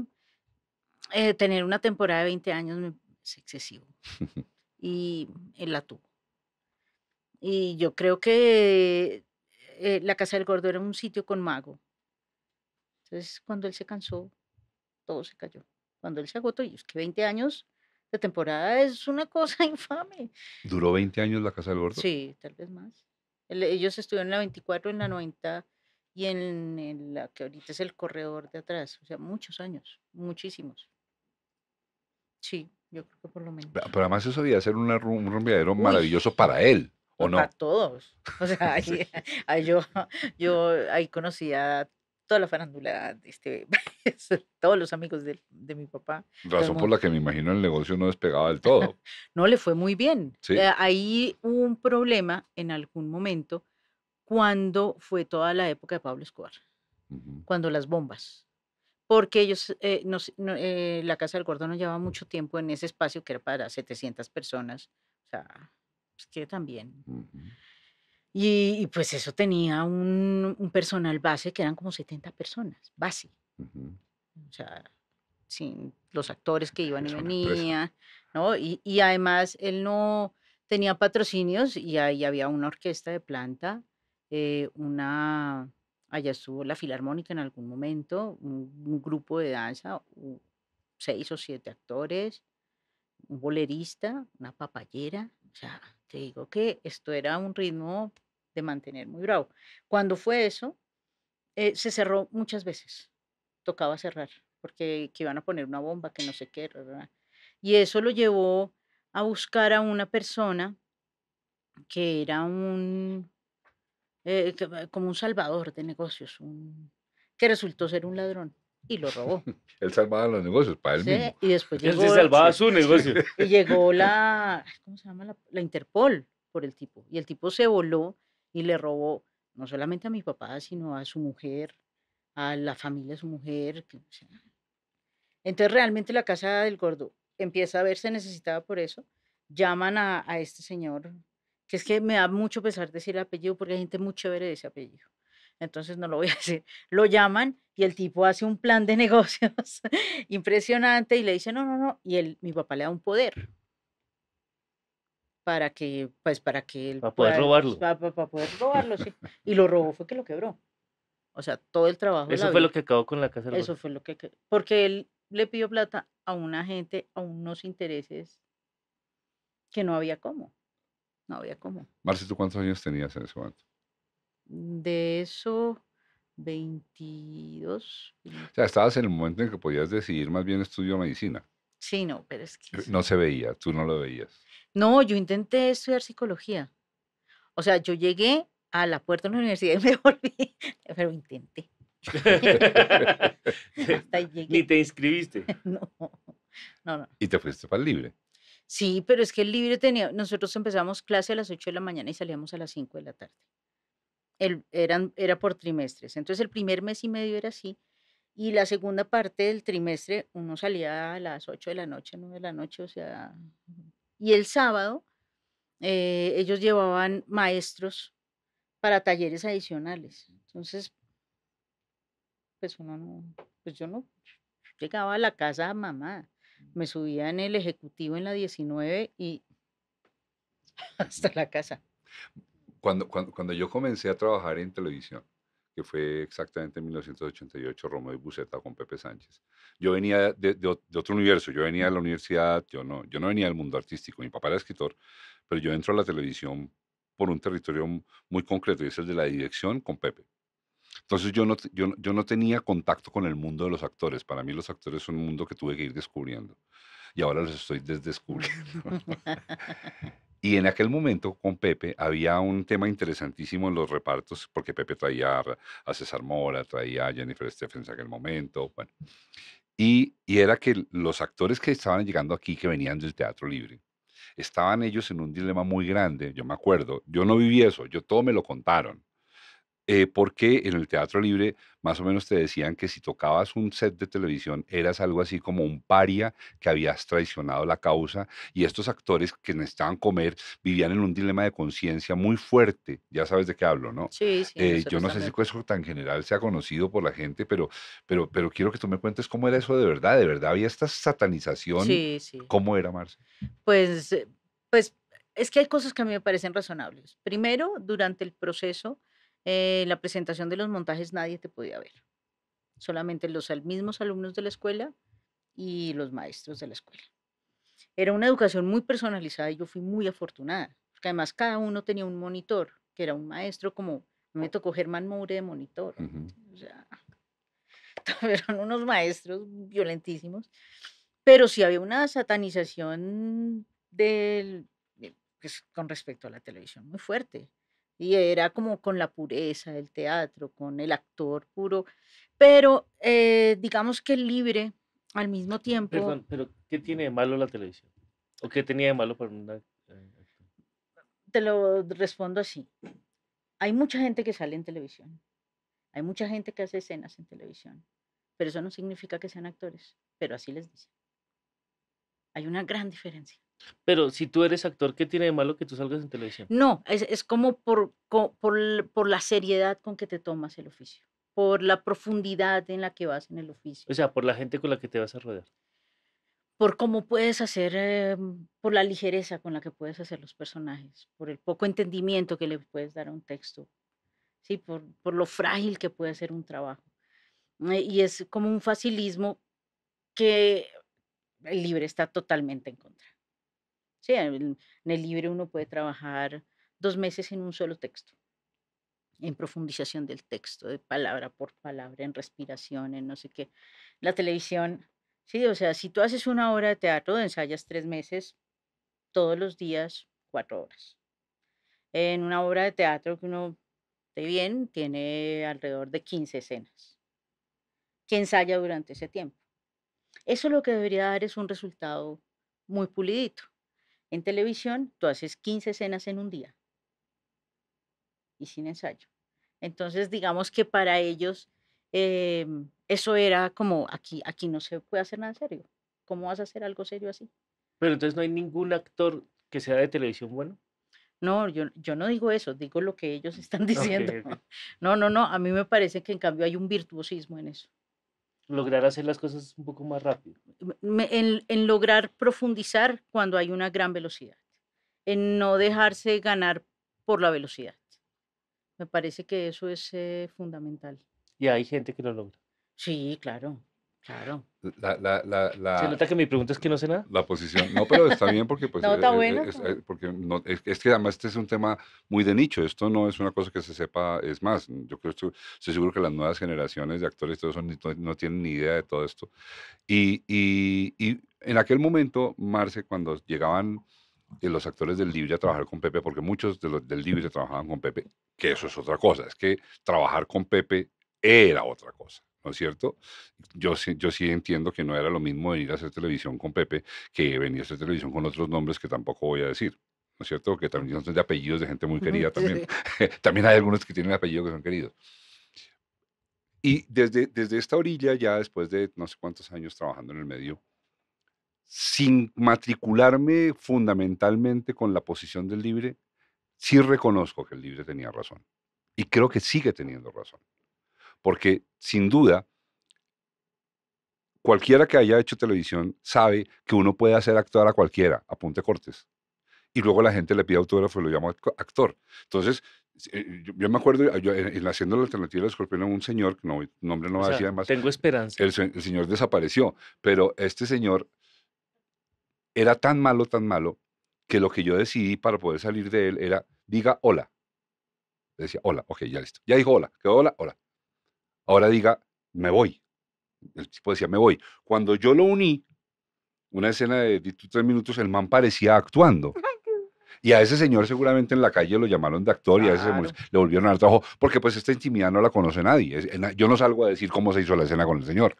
B: eh, tener una temporada de 20 años es excesivo. *laughs* y él la tuvo. Y yo creo que eh, la casa del gordo era un sitio con mago. Entonces, cuando él se cansó, todo se cayó. Cuando él se agotó, y es que 20 años de temporada es una cosa *laughs* infame.
A: ¿Duró 20 años la casa del gordo? Sí,
B: tal vez más. Ellos estuvieron en la 24, en la 90 y en, la que ahorita es el corredor de atrás. O sea, muchos años, muchísimos. Sí, yo creo que por lo menos. Pero
A: además eso debía ser un rumbeadero maravilloso para él. A
B: todos. *laughs* O sea, *laughs* ahí, yo, yo ahí conocía toda la farándula este *laughs* todos los amigos de, de mi papá. Razón por la que
A: me imagino el negocio no despegaba del todo.
B: no le fue muy bien. ¿Sí? Eh, ahí hubo un problema en algún momento cuando fue toda la época de Pablo Escobar, cuando las bombas. Porque ellos, eh, no, eh, la Casa del Gordo no llevaba mucho tiempo en ese espacio que era para 700 personas. O sea, pues, que también. y, pues eso tenía un, personal base que eran como 70 personas, base.
A: O
B: sea, sin los actores que iban y venían, ¿no? Y, además él no tenía patrocinios y ahí había una orquesta de planta, eh, una, allá estuvo la Filarmónica en algún momento, un, grupo de danza, seis o siete actores, un bolerista, una papayera, o sea, te digo que esto era un ritmo de mantener muy bravo. Cuando fue eso, eh, se cerró muchas veces. Tocaba cerrar, porque que iban a poner una bomba, que no sé qué. Y eso lo llevó a buscar a una persona que era un, eh, como un salvador de negocios, un, que resultó ser un ladrón y lo robó.
A: *laughs* él salvaba los negocios para él mismo. Y después llegó, él salvaba su negocio. *laughs* Y
B: llegó la, ¿cómo se llama? La, Interpol por el tipo. Y el tipo se voló y le robó no solamente a mi papá, sino a su mujer, a la familia de su mujer. Entonces realmente la casa del gordo empieza a verse necesitada por eso. Llaman a, a este señor, que es que me da mucho pesar decir el apellido porque hay gente muy chévere de ese apellido entonces no lo voy a decir, lo llaman y el tipo hace un plan de *laughs* negocios impresionante y le dice, no, no, no, y él, mi papá le da un poder para que, pues para que él... Para poder pues, robarlo. Para, poder robarlo, sí. Y lo robó fue que lo quebró. O sea, todo el trabajo. Eso fue lo que acabó con la casa. De eso fue lo que... Porque él le pidió plata a una gente a unos intereses que no había cómo. No había cómo.
A: Marci, ¿tú cuántos años tenías en ese momento?
B: de eso 22. O
A: sea, estabas en el momento en que podías decidir más bien estudio medicina.
B: Sí, no, pero es que...
A: Eh, no se veía, tú no lo veías.
B: No, yo intenté estudiar psicología. O sea, yo llegué a la puerta de la universidad y *laughs* me volví, pero intenté.
A: *laughs* *laughs* Hasta llegué. Ni te inscribiste. No, no, no. Y te fuiste para el libre.
B: Sí, pero es que el libre tenía, nosotros empezamos clase a las 8 de la mañana y salíamos a las 5 de la tarde eran, era por trimestres. Entonces el primer mes y medio era así y la segunda parte del trimestre uno salía a las 8 de la noche, 9 de la noche, o sea, y el sábado eh, ellos llevaban maestros para talleres adicionales. Entonces, pues uno no, pues yo no llegaba a la casa a mamá, mm. me subía en el ejecutivo en la 19 y *laughs* hasta la casa
A: cuando, cuando, cuando yo comencé a trabajar en televisión, que fue exactamente en 1988, Romo y Buceta con Pepe Sánchez. Yo venía de, otro universo, yo venía de la universidad, yo no, yo no venía del mundo artístico, mi papá era escritor, pero yo entro a la televisión por un territorio muy concreto, y es el de la dirección con Pepe. Entonces yo no, yo, yo no tenía contacto con el mundo de los actores, para mí los actores son un mundo que tuve que ir descubriendo, y ahora los estoy desdescubriendo.
B: *laughs* *laughs*
A: Y en aquel momento con Pepe había un tema interesantísimo en los repartos, porque Pepe traía a César Mora, traía a Jennifer Stephens en aquel momento. Y, y era que los actores que estaban llegando aquí, que venían del teatro libre, estaban ellos en un dilema muy grande, yo me acuerdo. Yo no viví eso, yo todo me lo contaron. Eh, porque en el teatro libre más o menos te decían que si tocabas un set de televisión eras algo así como un paria que habías traicionado la causa y estos actores que necesitaban comer vivían en un dilema de conciencia muy fuerte, ya sabes de qué hablo, ¿no? Eh, yo no sé si eso tan general sea conocido por la gente, pero, pero, pero quiero que tú me cuentes cómo era eso de verdad, de verdad había esta satanización. Sí, ¿Cómo era, Marcia?
B: Pues, pues es que hay cosas que a mí me parecen razonables. Primero, durante el proceso eh, la presentación de los montajes nadie te podía ver, solamente los mismos alumnos de la escuela y los maestros de la escuela. Era una educación muy personalizada y yo fui muy afortunada, porque además cada uno tenía un monitor, que era un maestro como, me tocó Germán Moure de monitor, o sea, *laughs* eran unos maestros violentísimos, pero sí había una satanización del, pues, con respecto a la televisión muy fuerte y era como con la pureza del teatro, con el actor puro, pero eh, digamos que libre al mismo tiempo. Perdón,
C: pero ¿qué tiene de malo la televisión? ¿O qué tenía de malo para una... Eh,
B: Te lo respondo así. Hay mucha gente que sale en televisión. Hay mucha gente que hace escenas en televisión. Pero eso no significa que sean actores. Pero así les dicen. Hay una gran diferencia.
C: Pero si tú eres actor, ¿qué tiene de malo que tú salgas en televisión?
B: No, es, como por, la seriedad con que te tomas el oficio, por la profundidad en la que vas en el oficio.
C: O sea, por la gente con la que te vas a rodear.
B: Por cómo puedes hacer, eh, mm, por la ligereza con la que puedes hacer los personajes, por el poco entendimiento que le puedes dar a un texto, ¿sí? por, lo frágil que puede ser un trabajo. Eh, y es como un facilismo que el libre está totalmente en contra. Sí, en el, libro uno puede trabajar dos meses en un solo texto, en profundización del texto, de palabra por palabra, en respiración, en no sé qué. La televisión, sí, o sea, si tú haces una obra de teatro, ensayas tres meses, todos los días, cuatro horas. En una obra de teatro que uno de bien tiene alrededor de 15 escenas que ensaya durante ese tiempo. Eso lo que debería dar es un resultado muy pulidito. En televisión, tú haces 15 escenas en un día y sin ensayo. Entonces, digamos que para ellos em, eso era como, aquí, aquí no se puede hacer nada serio. ¿Cómo vas a hacer algo serio así? Pero entonces no hay ningún actor que sea de televisión bueno. No, yo, yo no digo eso, digo lo que ellos *laughs* están diciendo. No, no, no, a mí me parece que en cambio hay un virtuosismo en eso
C: lograr hacer las cosas un poco más rápido.
B: En, lograr profundizar cuando hay una gran velocidad, en no dejarse ganar por la velocidad. Me parece que eso es eh, fundamental.
C: Y hay gente que lo logra. Sí, claro. Claro.
A: La, Se nota
C: que mi pregunta es que no sé nada.
A: La posición. No, pero está bien porque pues. *laughs* no, eh, está eh, bueno. Eh, es, porque es, que además este es un tema muy de nicho. Esto no es una cosa que se sepa. Es más, yo creo estoy, estoy seguro que las nuevas generaciones de actores todo no, tienen ni idea de todo esto. Y, en aquel momento, Marce, cuando llegaban los actores del Libre a trabajar con Pepe, porque muchos de los del Libre trabajaban con Pepe, que eso es otra cosa. Es que trabajar con Pepe era otra cosa. ¿no es cierto? Yo, yo sí entiendo que no era lo mismo venir a hacer televisión con Pepe que venir a hacer televisión con otros nombres que tampoco voy a decir. ¿no es cierto? Que también son de apellidos de gente muy querida también. *laughs* también hay algunos que tienen apellidos que son queridos. Y desde, desde esta orilla, ya después de no sé cuántos años trabajando en el medio, sin matricularme fundamentalmente con la posición del libre, sí reconozco que el libre tenía razón. Y creo que sigue teniendo razón porque sin duda, cualquiera que haya hecho televisión sabe que uno puede hacer actuar a cualquiera, apunte cortes. Y luego la gente le pide autógrafo y lo llama actor. Entonces, eh, yo, me acuerdo, yo, en, haciendo la alternativa del escorpión, un señor, no, nombre no hacía más. Tengo esperanza. El, el señor desapareció, pero este señor era tan malo, tan malo, que lo que yo decidí para poder salir de él era, diga hola. Decía, hola, ok, ya listo. Ya dijo hola, quedó hola, hola ahora diga, me voy. El tipo decía, me voy. Cuando yo lo uní, una escena de 23 minutos, el man parecía actuando. *laughs* Y a ese señor seguramente en la calle lo llamaron de actor y a ese señor le volvieron al trabajo, porque pues esta intimidad no la conoce nadie. Yo no salgo a decir cómo se hizo la escena con el señor.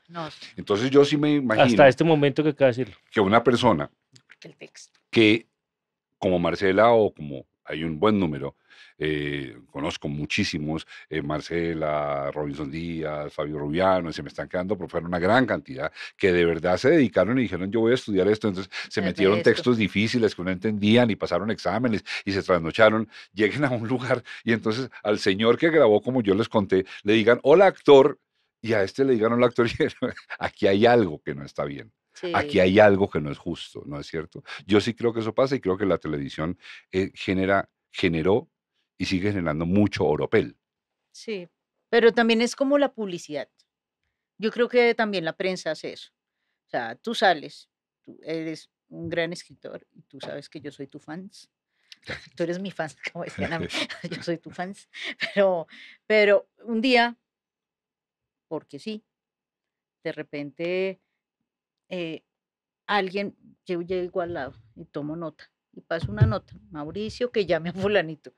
A: Entonces yo sí me imagino... Hasta este momento que acaba decirlo. Que una persona que como Marcela o como hay un buen número eh, conozco muchísimos, eh, Marcela, Robinson Díaz, Fabio Rubiano, se me están quedando, pero fueron una gran cantidad que de verdad se dedicaron y dijeron, yo voy a estudiar esto, entonces se metieron textos difíciles que no entendían y pasaron exámenes y se trasnocharon, *laughs* lleguen a un lugar y entonces al señor que grabó, como yo les conté, le digan, hola actor, y a este le digan, hola actor, *laughs* aquí hay algo que no está bien. Aquí hay algo que no es justo, ¿no es cierto? Yo sí creo que eso pasa y creo que la televisión eh, genera, generó y sigue generando mucho oropel.
B: Sí, pero también es como la publicidad. Yo creo que también la prensa hace eso. O sea, tú sales, tú eres un gran escritor y tú sabes que yo soy tu fans. *laughs* Tú eres mi fan, *laughs* como decían a *laughs* Yo soy tu fans. Pero, pero un día, porque sí, de repente eh, alguien, yo llego al lado y tomo nota y paso una nota. Mauricio, que llame a fulanito.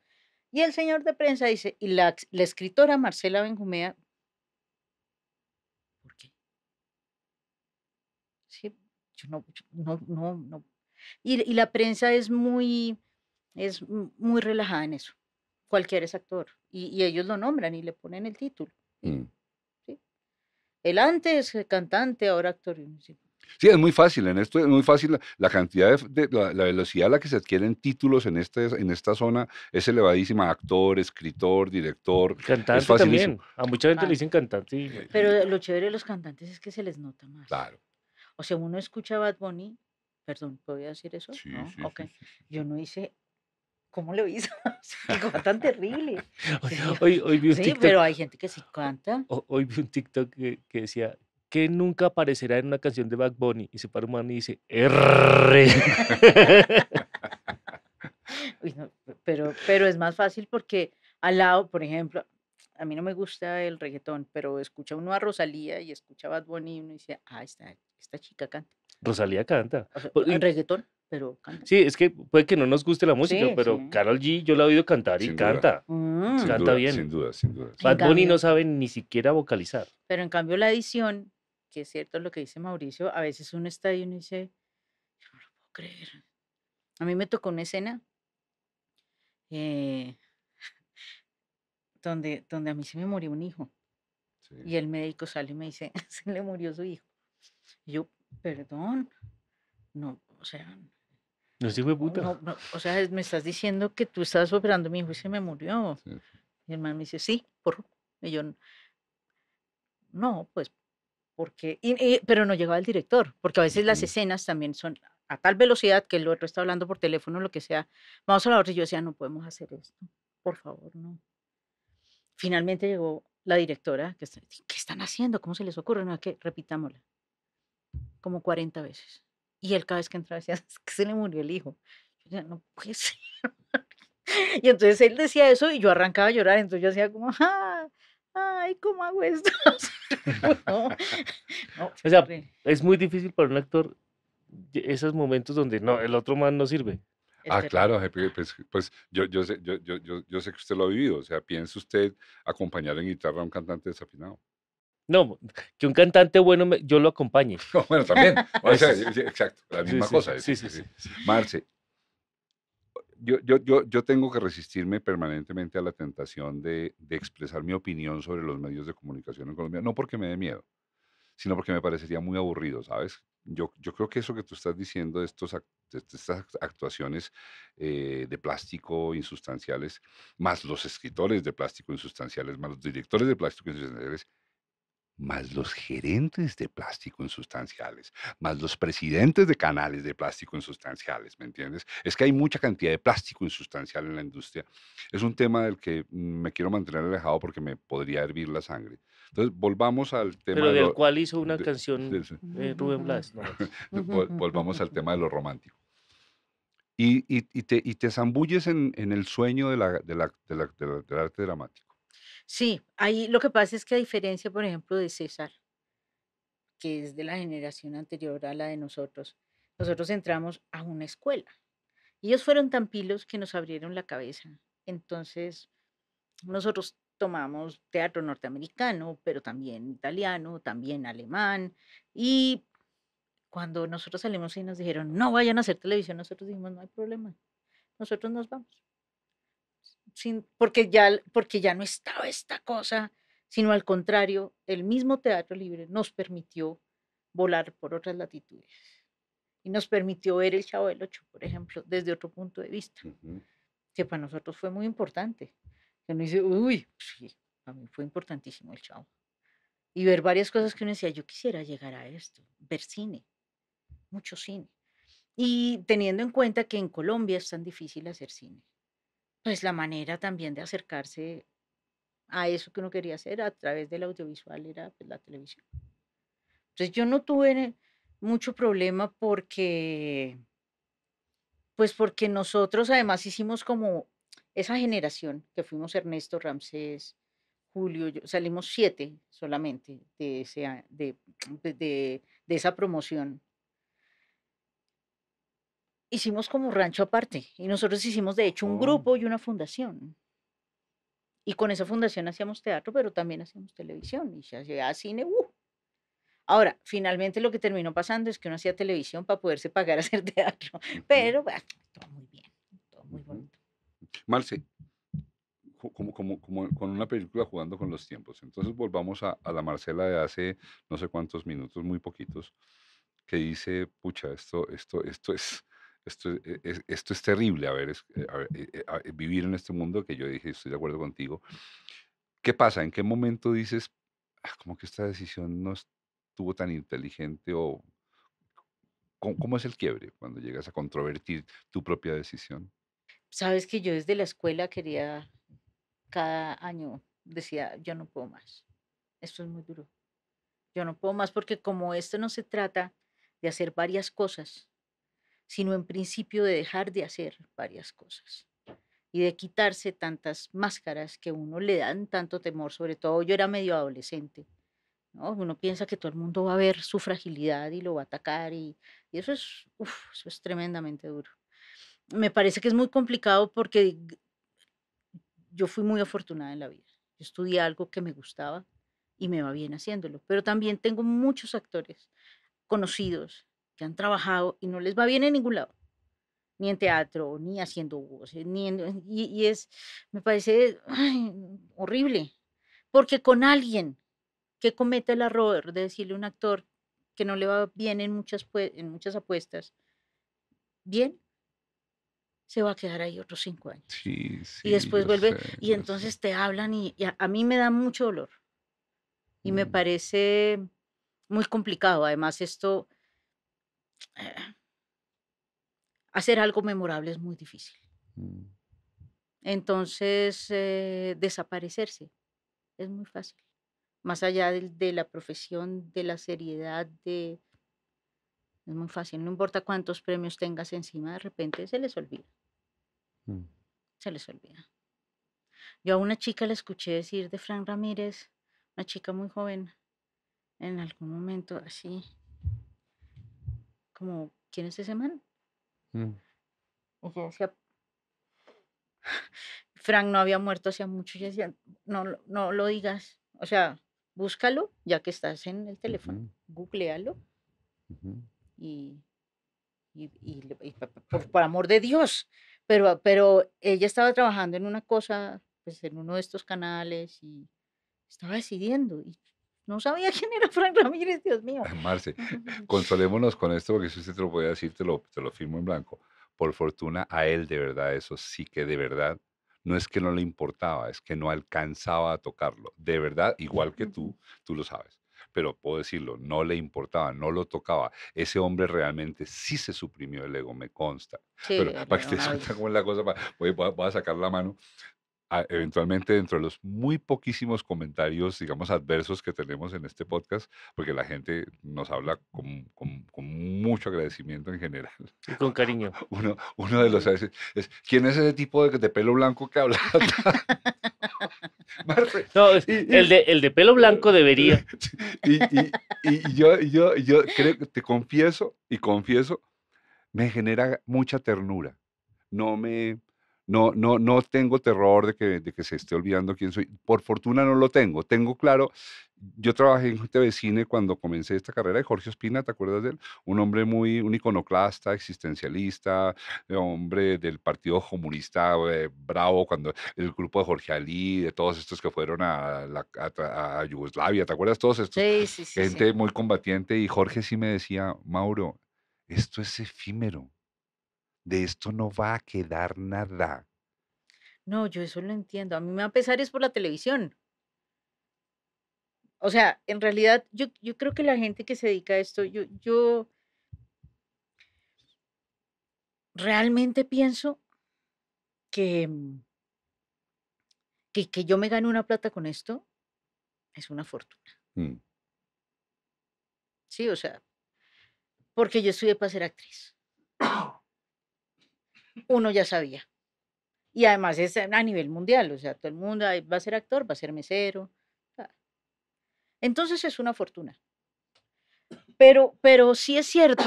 B: Y el señor de prensa dice, y la, escritora Marcela Benjumea, ¿por qué? Sí, no, no, Y, la prensa es muy, es muy relajada en eso. cualquier es actor. Y, ellos lo nombran y le ponen el título. Mm. El antes cantante, ahora actor. Y
A: Sí, es muy fácil, en esto es muy fácil, la cantidad de, la, velocidad a la que se adquieren títulos en, este, en esta zona es elevadísima, actor, escritor, director. Cantante también, a mucha gente le dicen
C: cantante.
B: Pero lo chévere de los cantantes es que se les nota más. Claro. O sea, uno escucha Bad Bunny, perdón, ¿podría decir eso? Sí, okay. Yo no hice ¿cómo lo hizo? Es *laughs* tan terrible. *laughs* Hoy, vi un sí, pero hay gente que sí canta.
C: Hoy, vi un TikTok que, que, decía, que nunca aparecerá en una canción de Bad Bunny? Y se para un y
B: dice, R. *laughs* pero, pero es más fácil porque al lado, por ejemplo, a mí no me gusta el reggaetón, pero escucha uno a Rosalía y escucha a Bad Bunny y uno dice, ah, esta, esta chica canta.
C: Rosalía canta. O pues,
B: reggaetón, pero canta.
C: Sí, es que puede que no nos guste la música, pero sí. Carol G yo la he oído cantar y canta. Mm. Canta bien. Sin duda, sin duda. Bad Bunny no sabe ni siquiera vocalizar.
B: Pero en cambio la edición que es cierto lo que dice Mauricio, a veces uno está y uno dice, yo no lo puedo creer. A mí me tocó una escena eh, *laughs* donde, donde a mí se me murió un hijo. Y el médico sale y me dice, *laughs* se le murió su hijo. yo, perdón, no, o sea...
C: No se fue puta.
B: o sea, me estás diciendo que tú estabas operando a mi hijo y se me murió. Y el man me dice, sí, por... Y yo, no, pues porque, pero no llegaba el director, porque a veces las escenas también son a tal velocidad que el otro está hablando por teléfono, lo que sea. Vamos a la otra y yo decía, no podemos hacer esto, por favor, no. Finalmente llegó la directora, que está, ¿qué están haciendo? ¿Cómo se les ocurre? No, que repitámosla, como 40 veces. Y él cada vez que entraba decía, *laughs* es que se le murió el hijo. Yo decía, no puede ser. *laughs* Y entonces él decía eso y yo arrancaba a llorar, entonces yo decía como, *laughs* ¡ah! ay, ¿cómo hago esto? *laughs* *laughs* o sea,
C: es muy difícil para un actor esos momentos donde no, el otro man no sirve. Ah, claro,
A: pues, pues, yo, yo, sé, yo, sé que usted lo ha vivido. O sea, piensa usted acompañar en guitarra a un cantante desafinado.
C: No, que un cantante bueno yo lo acompañe. *laughs* bueno, también. O exacto, la misma cosa. Sí, sí, sí,
A: Marce, yo, yo, yo, yo, tengo que resistirme permanentemente a la tentación de, expresar mi opinión sobre los medios de comunicación en Colombia, no porque me dé miedo, sino porque me parecería muy aburrido, ¿sabes? Yo, yo creo que eso que tú estás diciendo de, estos, estas actuaciones eh, de plástico insustanciales, más los escritores de plástico insustanciales, más los directores de plástico insustanciales, más los gerentes de plástico insustanciales, más los presidentes de canales de plástico insustanciales, ¿me entiendes? Es que hay mucha cantidad de plástico insustancial en la industria. Es un tema del que mm, me quiero mantener alejado porque me podría hervir la sangre. Entonces, volvamos al tema... Pero del cual
C: hizo una canción eh, Rubén Blas. *laughs*
A: volvamos al tema de lo romántico. Y, te, y te zambulles en, en, el sueño la, la, la, del arte dramático
B: Sí, ahí lo que pasa es que a diferencia, por ejemplo, de César, que es de la generación anterior a la de nosotros, nosotros entramos a una escuela. Ellos fueron tan pilos que nos abrieron la cabeza. Entonces, nosotros tomamos teatro norteamericano, pero también italiano, también alemán. Y cuando nosotros salimos y nos dijeron, no vayan a hacer televisión, nosotros dijimos, no hay problema, nosotros nos vamos porque, ya, porque ya no estaba esta cosa, sino al contrario, el mismo teatro libre nos permitió volar por otras latitudes y nos permitió ver el Chavo del Ocho, por ejemplo, desde otro punto de vista, que para nosotros fue muy importante. Que nos dice, uy, sí, a mí fue importantísimo el Chavo. Y ver varias cosas que uno decía, yo quisiera llegar a esto, ver cine, mucho cine. Y teniendo en cuenta que en Colombia es tan difícil hacer cine pues la manera también de acercarse a eso que uno quería hacer a través del audiovisual era pues, la televisión. Entonces yo no tuve mucho problema porque, pues porque nosotros además hicimos como esa generación que fuimos Ernesto, Ramsés, Julio, salimos siete solamente de, ese, de, de, de esa promoción hicimos como rancho aparte y nosotros hicimos de hecho un oh. grupo y una fundación. Y con esa fundación hacíamos teatro, pero también hacíamos televisión y se hacía cine. Uh. Ahora, finalmente lo que terminó pasando es que uno hacía televisión para poderse pagar hacer *laughs* teatro, pero bueno, todo muy bien,
A: todo muy bonito. Marce, como, como, con una película jugando con los tiempos. Entonces volvamos a, a, la Marcela de hace no sé cuántos minutos, muy poquitos, que dice, pucha, esto, esto, esto es eh, esto es, terrible, a ver, eh, eh, vivir en este mundo que yo dije, estoy de acuerdo contigo. ¿Qué pasa? ¿En qué momento dices, ah, como que esta decisión no estuvo tan inteligente o ¿cómo, cómo es el quiebre cuando llegas a controvertir tu propia decisión?
B: Sabes que yo desde la escuela quería, cada año decía, yo no puedo más, esto es muy duro, yo no puedo más porque como esto no se trata de hacer varias cosas, sino en principio de dejar de hacer varias cosas y de quitarse tantas máscaras que uno le dan tanto temor, sobre todo yo era medio adolescente. ¿no? Uno piensa que todo el mundo va a ver su fragilidad y lo va a atacar y, eso, es, eso es tremendamente duro. Me parece que es muy complicado porque yo fui muy afortunada en la vida. estudié algo que me gustaba y me va bien haciéndolo, pero también tengo muchos actores conocidos que han trabajado y no les va bien en ningún lado, ni en teatro, ni haciendo voces, ni en, y, es, me parece horrible, porque con alguien que comete el error de decirle a un actor que no le va bien en muchas, en muchas apuestas, bien, se va a quedar ahí otros cinco años. y después vuelve, y entonces te hablan y, a, mí me da mucho dolor. Y me mm. parece muy complicado. Además, esto hacer algo memorable es muy difícil. Mm. Entonces, eh, desaparecerse es muy fácil. Más allá de, la profesión, de la seriedad, de... Es muy fácil, no importa cuántos premios tengas encima, de repente se les olvida. Mm. Se les olvida. Yo a una chica le escuché decir de Fran Ramírez, una chica muy joven, en algún momento así, como, ¿quién es ese man? Mm. *laughs* Frank no había muerto hacía mucho. y decía, no, no lo digas. O sea, búscalo, ya que estás en el teléfono, googlealo. Y, por, amor de Dios. Pero, pero ella estaba trabajando en una cosa, pues en uno de estos canales y estaba decidiendo. Y no sabía *laughs* quién era Frank Ramírez, Dios mío. *laughs*
A: Marce, *laughs* consolémonos con esto porque si usted te lo podía decir, te lo, firmo en blanco. Por fortuna, a él de verdad, eso sí que de verdad, no es que no le importaba, es que no alcanzaba a tocarlo. De verdad, igual que tú, tú lo sabes. Pero puedo decirlo, no le importaba, no lo tocaba. Ese hombre realmente sí se suprimió el ego, me consta. Sí, Pero para que te la cosa, voy, voy a sacar la mano eventualmente dentro de los muy poquísimos comentarios, digamos, adversos que tenemos en este podcast, porque la gente nos habla con, mucho agradecimiento en general. con cariño. *laughs* Uno, de los ¿quién es ese tipo de, pelo blanco que habla? *laughs* no, el de, el de pelo blanco debería. *laughs* y, yo, yo, yo creo, te confieso, y confieso, me genera mucha ternura. No me no, no, no tengo terror de que, se esté olvidando quién soy. Por fortuna no lo tengo. Tengo claro, yo trabajé en TV Cine cuando comencé esta carrera de Jorge Ospina, ¿te acuerdas de él? Un hombre muy, un iconoclasta, existencialista, eh, hombre del Partido Comunista eh, Bravo, cuando el grupo de Jorge Ali, de todos estos que fueron a, Yugoslavia, ¿te acuerdas? Todos estos. Sí, sí, sí, gente muy combatiente y Jorge sí me decía, Mauro, esto es efímero de esto no va a quedar nada.
B: No, yo eso lo entiendo. A mí me va a pesar es por la televisión. O sea, en realidad yo, creo que la gente que se dedica a esto, yo, yo realmente pienso que, mm, que, yo me gane una plata con esto es una fortuna. Mm. Sí, o sea, porque yo estudié para ser actriz uno ya sabía. Y además es a nivel mundial, o sea, todo el mundo va a ser actor, va a ser mesero. Entonces es una fortuna. Pero, pero sí es cierto,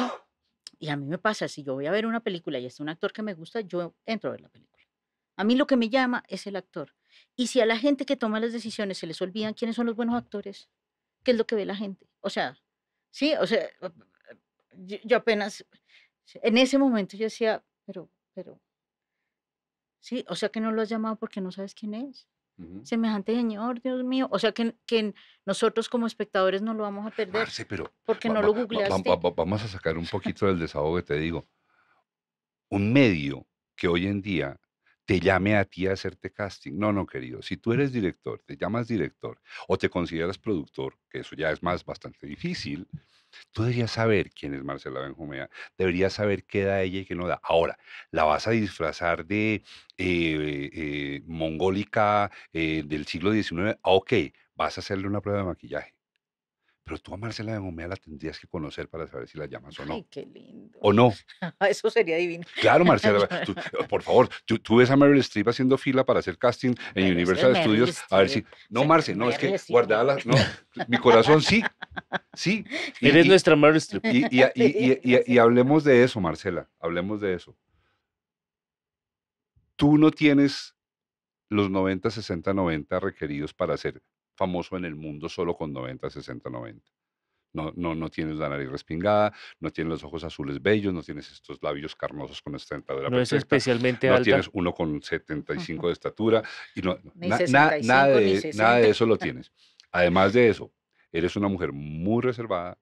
B: y a mí me pasa, si yo voy a ver una película y está un actor que me gusta, yo entro a ver la película. A mí lo que me llama es el actor. Y si a la gente que toma las decisiones se les olvidan quiénes son los buenos actores, qué es lo que ve la gente. O sea, sí, o sea, yo apenas, en ese momento yo decía, pero pero... Sí, o sea que no lo has llamado porque no sabes quién es. Semejante señor, Dios mío. O sea que, que, nosotros como espectadores no lo vamos a perder. porque no lo googleaste.
A: vamos a sacar un poquito del desahogo que te digo. Un medio que hoy en día te llame a ti a hacerte casting. No, no, querido. Si tú eres director, te llamas director o te consideras productor, que eso ya es más bastante difícil, Tú deberías saber quién es Marcela Benjumea, deberías saber qué da ella y qué no da. Ahora, la vas a disfrazar de eh, eh, mongólica eh, del siglo XIX. ok, vas a hacerle una prueba de maquillaje pero tú a Marcela de Gomea la tendrías que conocer para saber si la llamas o no. Ay,
B: qué lindo. ¿O no? *laughs* Eso sería divino. Claro, Marcela, *laughs*
A: por favor, tú, ves a Meryl Streep haciendo fila para hacer casting en Universal Studios. A ver si. No, Marcela, no, es que guardala. No, mi corazón sí. Sí. *laughs* Eres nuestra Meryl Streep. Y, hablemos de eso, Marcela. Hablemos de eso. Tú no tienes los 90, 60, 90 requeridos para hacer famoso en el mundo solo con 90, 60, 90. No, no, no tienes la nariz respingada, no tienes los ojos azules bellos, no tienes estos labios carnosos con esta dentadura. No es especialmente alta. No tienes uno con 75 *laughs* de estatura y no, nada nada, de, nada de eso lo *laughs* tienes. Además de eso, eres una mujer muy reservada,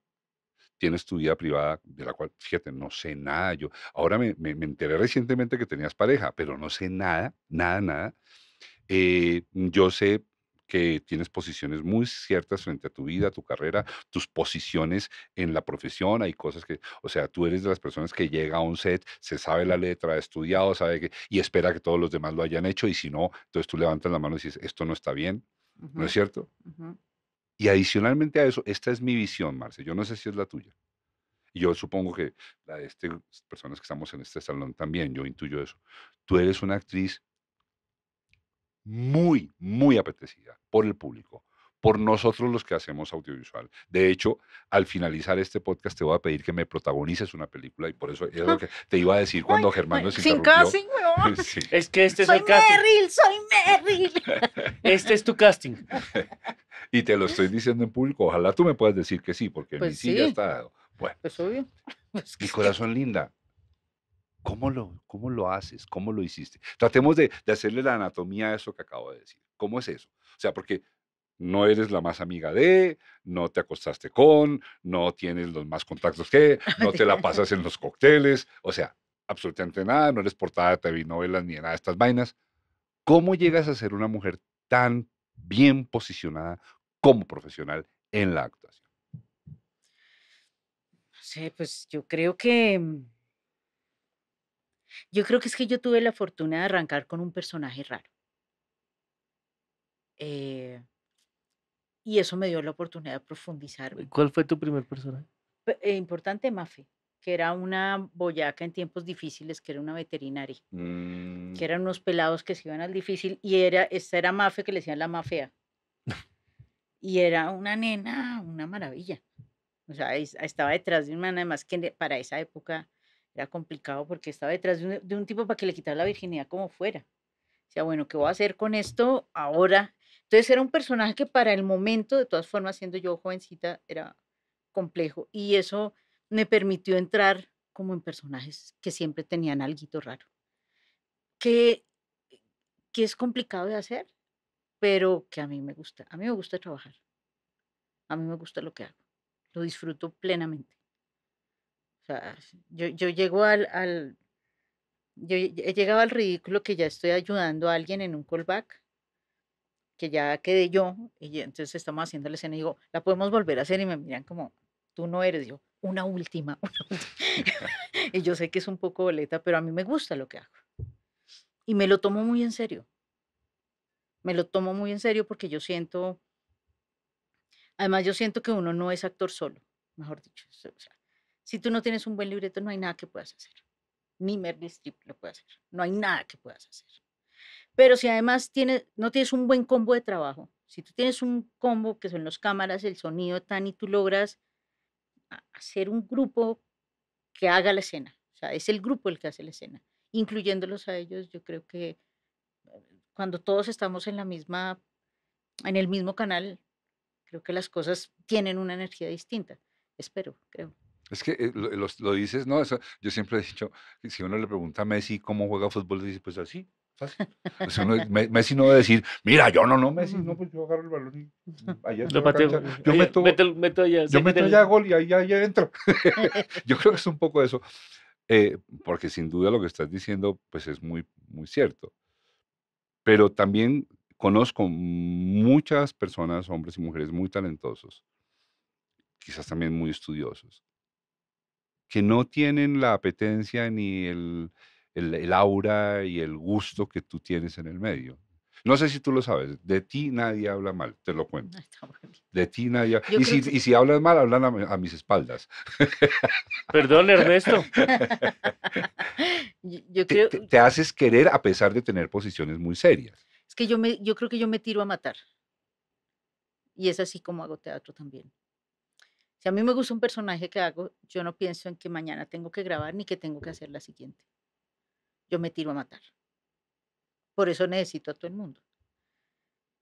A: tienes tu vida privada, de la cual, fíjate, no sé nada. Yo ahora me, me, me enteré recientemente que tenías pareja, pero no sé nada, nada, nada. Eh, yo sé que tienes posiciones muy ciertas frente a tu vida, tu carrera, tus posiciones en la profesión, hay cosas que, o sea, tú eres de las personas que llega a un set, se sabe la letra, ha estudiado, sabe que, y espera que todos los demás lo hayan hecho, y si no, entonces tú levantas la mano y dices, esto no está bien, ¿no es cierto? Y adicionalmente a eso, esta es mi visión, Marce, yo no sé si es la tuya. yo supongo que la de este, personas que estamos en este salón también, yo intuyo eso. Tú eres una actriz muy, muy apetecida por el público, por nosotros los que hacemos audiovisual. De hecho, al finalizar este podcast te voy a pedir que me protagonices una película y por eso es lo que *laughs* te iba a decir cuando Germán nos Sin casting, weón. *laughs* Es que este es soy el casting.
C: Merrill, soy Merrill. *laughs* Este es tu casting.
A: Y te lo estoy diciendo en público. Ojalá tú me puedas decir que sí, porque mi sí. ya está dado. Bueno, Pues mi corazón linda, ¿Cómo lo, cómo lo haces? ¿Cómo lo hiciste? Tratemos de, hacerle la anatomía a eso que acabo de decir. ¿Cómo es eso? O sea, porque no eres la más amiga de, no te acostaste con, no tienes los más contactos que, *laughs* no te la pasas en los cócteles, o sea, absolutamente nada, no eres portada de TV novelas ni de nada de estas vainas. ¿Cómo llegas a ser una mujer tan bien posicionada como profesional en la actuación? No
B: pues yo creo que mm, yo creo que es que yo tuve la fortuna de arrancar con un personaje raro. Eh, y eso me dio la oportunidad de profundizar. Eh,
C: ¿Cuál fue tu primer personaje?
B: Eh, importante, Mafe, que era una boyaca en tiempos difíciles, que era una veterinaria, que mm. eran unos pelados que se iban al difícil y era, esta era Mafe que le decían la mafia y era una nena, una maravilla. O sea, estaba detrás de una, nena más que para esa época era complicado porque estaba detrás de un, tipo para que le quitara la virginidad como fuera. O sea, bueno, ¿qué voy a hacer con esto ahora? Entonces era un personaje que para el momento, de todas formas, siendo yo jovencita, era complejo. Y eso me permitió entrar como en personajes que siempre tenían algo raro. que es complicado de hacer, pero que a mí me gusta. A mí me gusta trabajar. A mí me gusta lo que hago. Lo disfruto plenamente. O sea, yo, yo llego al, yo he llegado al ridículo que ya estoy ayudando a alguien en un callback, que ya quedé yo, y entonces estamos haciendo la escena y digo, la podemos volver a hacer y me miran como, tú no eres, yo, una última, una última. *laughs* y yo sé que es un poco boleta, pero a mí me gusta lo que hago. Y me lo tomo muy en serio. Me lo tomo muy en serio porque yo siento, además yo siento que uno no es actor solo, mejor dicho. Si tú no tienes un buen libreto, no hay nada que puedas hacer. Ni Meryl Strip lo puede hacer. No hay nada que puedas hacer. Pero si además tienes, no tienes un buen combo de trabajo, si tú tienes un combo que son las cámaras, el sonido, tan, y tú logras hacer un grupo que haga la escena. O sea, es el grupo el que hace la escena. Incluyéndolos a ellos, yo creo que eh, cuando todos estamos en la misma, en el mismo canal, creo que las cosas tienen una energía distinta. Espero, creo.
A: Es que eh, lo, dices, no, yo siempre he dicho, si uno le pregunta a Messi cómo juega fútbol, dice, pues así, fácil. Messi no va a decir, mira, yo no, no, Messi, no, *laughs* pues yo agarro el balón y allá yo meto, meto, yo meto gol y ahí, ya entro. *laughs* yo creo que es un poco eso, eh, porque sin duda lo que estás diciendo, pues es muy, muy cierto. Pero también conozco muchas personas, hombres y mujeres muy talentosos, quizás también muy estudiosos, que no tienen la apetencia ni el, aura y el gusto que tú tienes en el medio. No sé si tú lo sabes, de ti nadie habla mal, te lo cuento. De ti nadie. Y si, y si, hablas mal, hablan a, mis espaldas. Perdón, Ernesto. *laughs* creo... te, te, haces querer a pesar de tener posiciones muy serias.
B: Es que yo, me, yo creo que yo me tiro a matar. Y es así como hago teatro también y a mí me gusta un personaje que hago, yo no pienso en que mañana tengo que grabar ni que tengo que hacer la siguiente. Yo me tiro a matar. Por eso necesito a todo el mundo.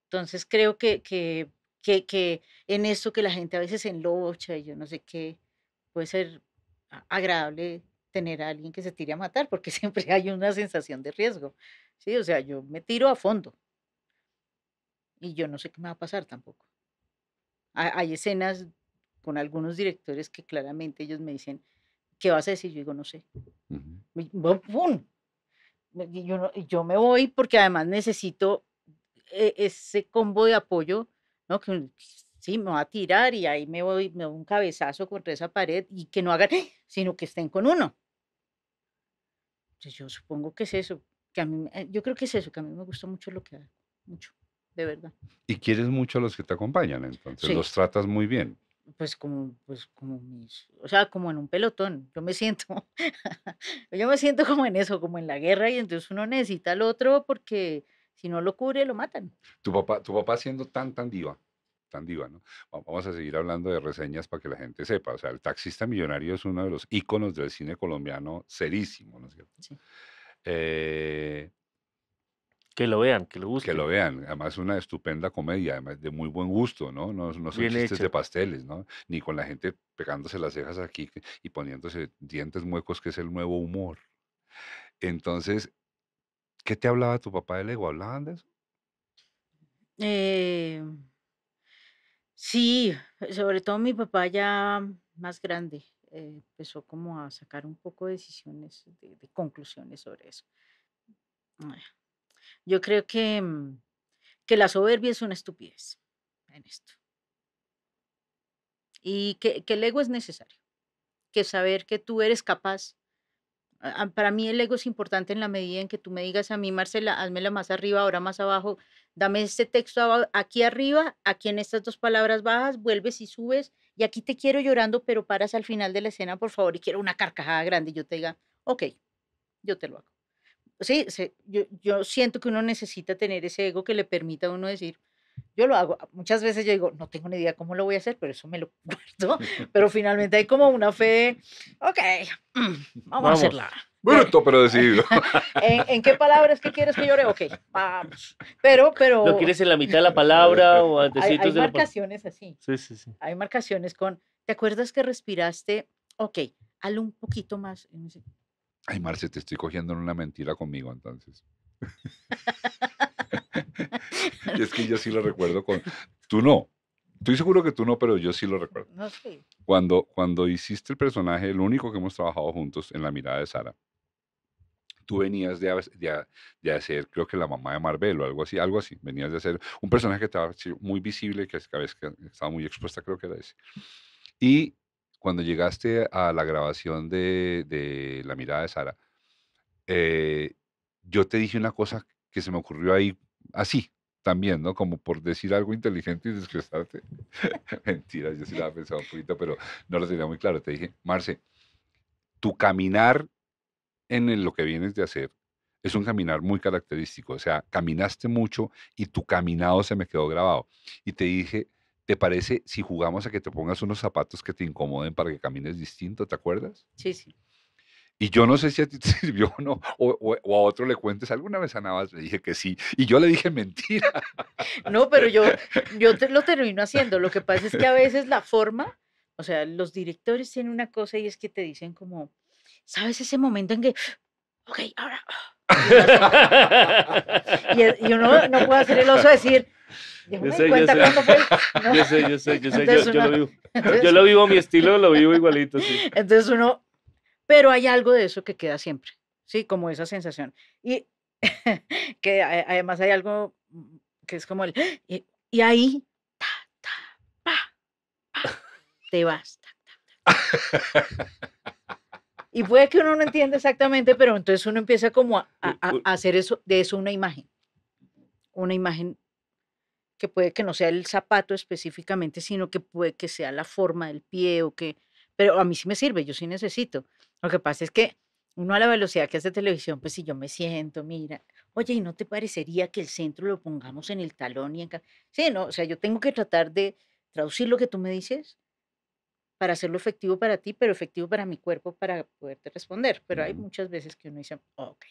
B: Entonces creo que, que, que, en esto que la gente a veces enlocha y yo no sé qué, puede ser agradable tener a alguien que se tire a matar, porque *laughs* siempre hay una sensación de riesgo. Sí, o sea, yo me tiro a fondo. Y yo no sé qué me va a pasar tampoco. Hay escenas con algunos directores que claramente ellos me dicen, ¿qué vas a decir? Yo digo, no sé. Yo, me voy porque además necesito e, ese combo de apoyo, ¿no? Que sí, me va a tirar y ahí me voy, me doy un cabezazo contra esa pared y que no hagan, *gasps* sino que estén con uno. yo supongo que es eso, que a mí, eh, yo creo que es eso, que a mí me gusta mucho lo que hago, mucho, de verdad.
A: Y quieres mucho a los que te acompañan, entonces los tratas muy bien
B: pues como, pues como mis, o sea, como en un pelotón, yo me siento, *laughs* yo me siento como en eso, como en la guerra y entonces uno necesita al otro porque si no lo cubre lo matan.
A: Tu papá, tu papá siendo tan, tan diva, tan diva, ¿no? Vamos a seguir hablando de reseñas para que la gente sepa, o sea, el taxista millonario es uno de los íconos del cine colombiano serísimo, ¿no es cierto? Sí. Eh, que lo vean, que lo guste. Que lo vean. Además, una estupenda comedia, además de muy buen gusto, ¿no? No, no son chistes de pasteles, ¿no? Ni con la gente pegándose las cejas aquí y poniéndose dientes muecos, que es el nuevo humor. Entonces, ¿qué te hablaba tu papá del ego? ¿Hablaban de eso?
B: Eh, sí, sobre todo mi papá ya más grande eh, empezó como a sacar un poco de decisiones, de, conclusiones sobre eso. Yo creo mm, que, la soberbia es una estupidez en esto. Y que, que el ego es necesario, que saber que tú eres capaz para mí el ego es importante en la medida en que tú me digas a mí, Marcela, hazmela más arriba, ahora más abajo, dame este texto aquí arriba, aquí en estas dos palabras bajas, vuelves y subes, y aquí te quiero llorando, pero paras al final de la escena, por favor, y quiero una carcajada grande, y yo te diga, ok, yo te lo hago sí, yo, yo siento que uno necesita tener ese ego que le permita a uno decir, yo lo hago. Muchas veces yo digo, no tengo ni idea cómo lo voy a hacer, pero eso me lo *laughs* guardo. Pero finalmente hay como una fe ok, mm, vamos, a hacerla.
A: Bruto, pero decidido. *laughs*
B: ¿En, qué palabras que quieres que llore? Ok, vamos. Pero, pero... ¿Lo quieres en
C: la mitad de la palabra o antes *laughs* hay, hay marcaciones así. Sí, sí, sí.
B: Hay marcaciones con, ¿te acuerdas que respiraste? Ok, hazlo un poquito más.
A: Ay, Marce, te estoy cogiendo en una mentira conmigo entonces. y *laughs* es que yo sí lo recuerdo con... Tú no. Estoy seguro que tú no, pero yo sí lo recuerdo. No, sé. Cuando, cuando hiciste el personaje, el único que hemos trabajado juntos en La mirada de Sara, tú venías de, hacer, creo que la mamá de Marvel o algo así, algo así, venías de hacer un personaje que estaba muy visible, que cada vez que estaba muy expuesta, creo que era ese. Y cuando llegaste a la grabación de, La mirada de Sara, eh, yo te dije una cosa que se me ocurrió ahí así también, ¿no? Como por decir algo inteligente y descrestarte. *laughs* Mentira, yo sí la había pensado un poquito, pero no lo tenía muy claro. Te dije, Marce, tu caminar en lo que vienes de hacer es un caminar muy característico. O sea, caminaste mucho y tu caminado se me quedó grabado. Y te dije, ¿Te parece si jugamos a que te pongas unos zapatos que te incomoden para que camines distinto? ¿Te acuerdas? Sí, sí. Y yo no sé si a ti te *laughs* sirvió o no, o, a otro le cuentes. Alguna vez a Navas le dije que sí, y yo le dije mentira.
B: *laughs* No, pero yo, yo lo termino haciendo. Lo que pasa es que a veces la forma, o sea, los directores tienen una cosa y es que te dicen como, ¿sabes ese momento en que, ok, ahora... *laughs* Y, y uno no puede hacer el oso decir, yo, lo
C: vivo. a mi estilo, lo vivo igualito,
B: Entonces uno, pero hay algo de eso que queda siempre, ¿sí? Como esa sensación. Y *laughs* que además hay algo mm, que es como el, y, ahí, te vas. y puede que uno no entienda exactamente, pero entonces uno empieza como a, a hacer eso, de eso una imagen una imagen que puede que no sea el zapato específicamente, sino que puede que sea la forma del pie o que... Pero a mí sí me sirve, yo sí necesito. Lo que pasa es que uno a la velocidad que hace televisión, pues si yo me siento, mira, oye, ¿y no te parecería que el centro lo pongamos en el talón y en... Sí, no, o sea, yo tengo que tratar de traducir lo que tú me dices para hacerlo efectivo para ti, pero efectivo para mi cuerpo para poderte responder. Pero hay muchas veces que uno dice, ok.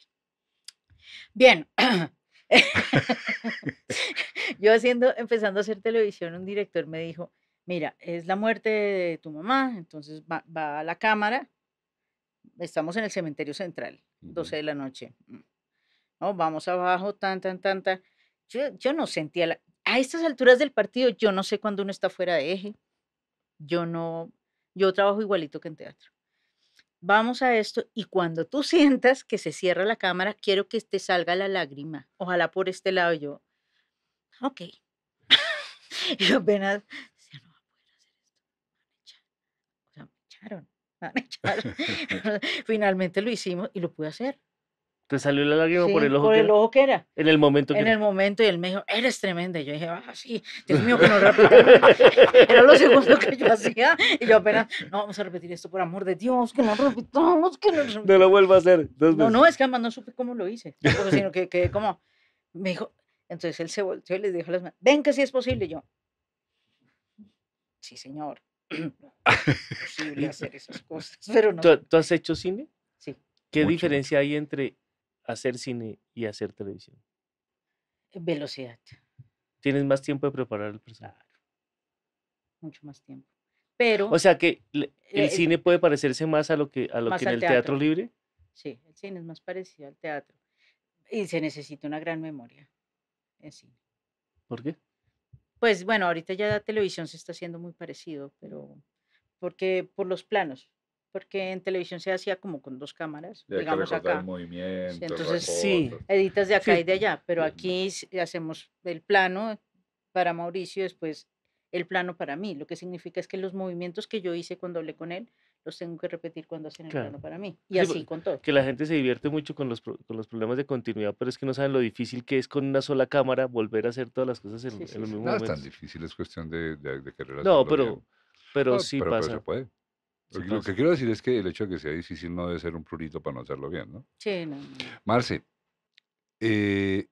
B: Bien. *laughs* *laughs* yo haciendo, empezando a hacer televisión, un director me dijo, mira, es la muerte de tu mamá, entonces va, a la cámara, estamos en el cementerio central, 12 de la noche, mm, no, vamos abajo, tan, tan, tan, tan. Yo, no sentía, la, a estas alturas del partido, yo no sé cuándo uno está fuera de eje, yo no, yo trabajo igualito que en teatro. Vamos a esto y cuando tú *laughs* sientas que se cierra la cámara, quiero que te salga la lágrima. Ojalá por este lado yo ok. *laughs* y apenas, no va a poder hacer esto. O sea, me echaron, *laughs* me echaron. *laughs* Finalmente lo hicimos y lo pude hacer.
C: ¿Te salió la lágrima por el ojo? Por el ojo que era. En el momento. Que en el
B: momento, y él me dijo, eres tremenda. yo dije, ah, sí, Dios mío, que no repita. era lo segundo que yo hacía. Y yo apenas, no, vamos a repetir esto, por amor de Dios, que no repitamos, que no repitamos.
C: No lo vuelva a hacer. No, no,
B: es que además no supe cómo lo hice. Sino que, que como, me dijo, entonces él se volteó y les dijo a las manos, ven que sí es posible. yo, sí, señor, es *clears throat* posible *laughs* hacer esas cosas. *laughs* Pero no.
C: ¿Tú, has hecho cine? Sí. ¿Qué diferencia hay entre hacer cine y hacer televisión?
B: Eh, velocidad.
C: Tienes más tiempo de preparar el personaje.
B: Mucho más tiempo. Pero. O sea que eh, el eh, cine
C: puede parecerse más a lo que, a lo que en el teatro libre.
B: Sí, el cine es más parecido al teatro. Y se necesita una gran memoria. ¿Por qué? Pues bueno, ahorita ya la televisión se está haciendo muy parecido, pero porque por los planos, porque en televisión se hacía como con dos cámaras, digamos acá. Entonces, sí, editas de acá y de allá, pero aquí hacemos el plano para Mauricio, después el plano para mí, lo que significa es que los movimientos que yo hice cuando hablé con él los tengo que repetir cuando hacen el plano para mí. Y así con todo. Que
C: la gente se divierte mucho con los, con problemas de continuidad, pero es que no saben lo difícil que es con una sola cámara volver a hacer todas las cosas en, el mismo momento no, es tan
A: difícil, es cuestión de, de, de No, pero, sí pasa. lo que quiero decir es que el hecho de que sea difícil no debe ser un prurito para no hacerlo bien, ¿no? Sí, no. Marce, eh,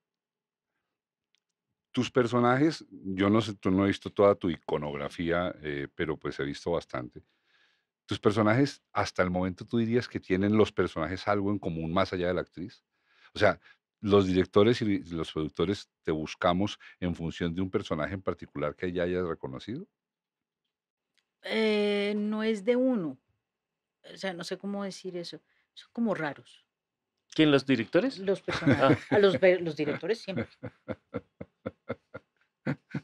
A: tus personajes, yo no sé, tú no he visto toda tu iconografía, eh, pero pues he visto bastante. ¿Tus personajes, hasta el momento, tú dirías que tienen los personajes algo en común más allá de la actriz? O sea, los directores y los productores te buscamos en función de un personaje en particular que ya hayas reconocido?
B: Eh, no es de uno. O sea, no sé cómo decir eso. Son como raros.
C: ¿Quién, los directores? Los *laughs* ah. personajes. los, los, directores siempre.
B: *laughs*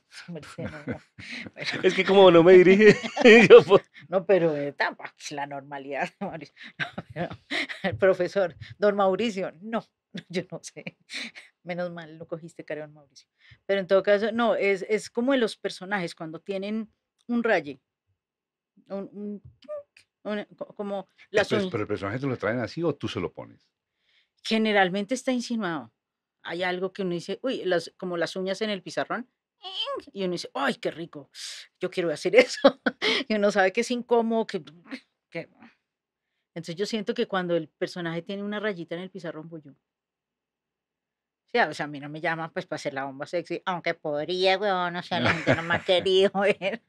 B: *laughs* es que como no me dirige. *laughs* *laughs* no, pero eh, la normalidad, el profesor, don Mauricio, no, yo no sé. Menos mal lo cogiste, Carón Mauricio. Pero en todo caso, no, es, es como de los personajes cuando tienen un raye. como las pero, pues, pero el
A: personaje te lo traen así o tú se lo pones.
B: Generalmente está insinuado hay algo que uno dice, uy, como las uñas en el pizarrón, *laughs* Y uno dice, ¡ay, qué rico! Yo quiero hacer *laughs* eso. y uno sabe que es incómodo, *laughs* que, Entonces yo siento que cuando el personaje tiene una rayita en el pizarrón, voy yo. Sí, o sea, a mí no me llaman pues para hacer la bomba sexy, aunque podría, weón, o sea, la gente no me ha querido ver.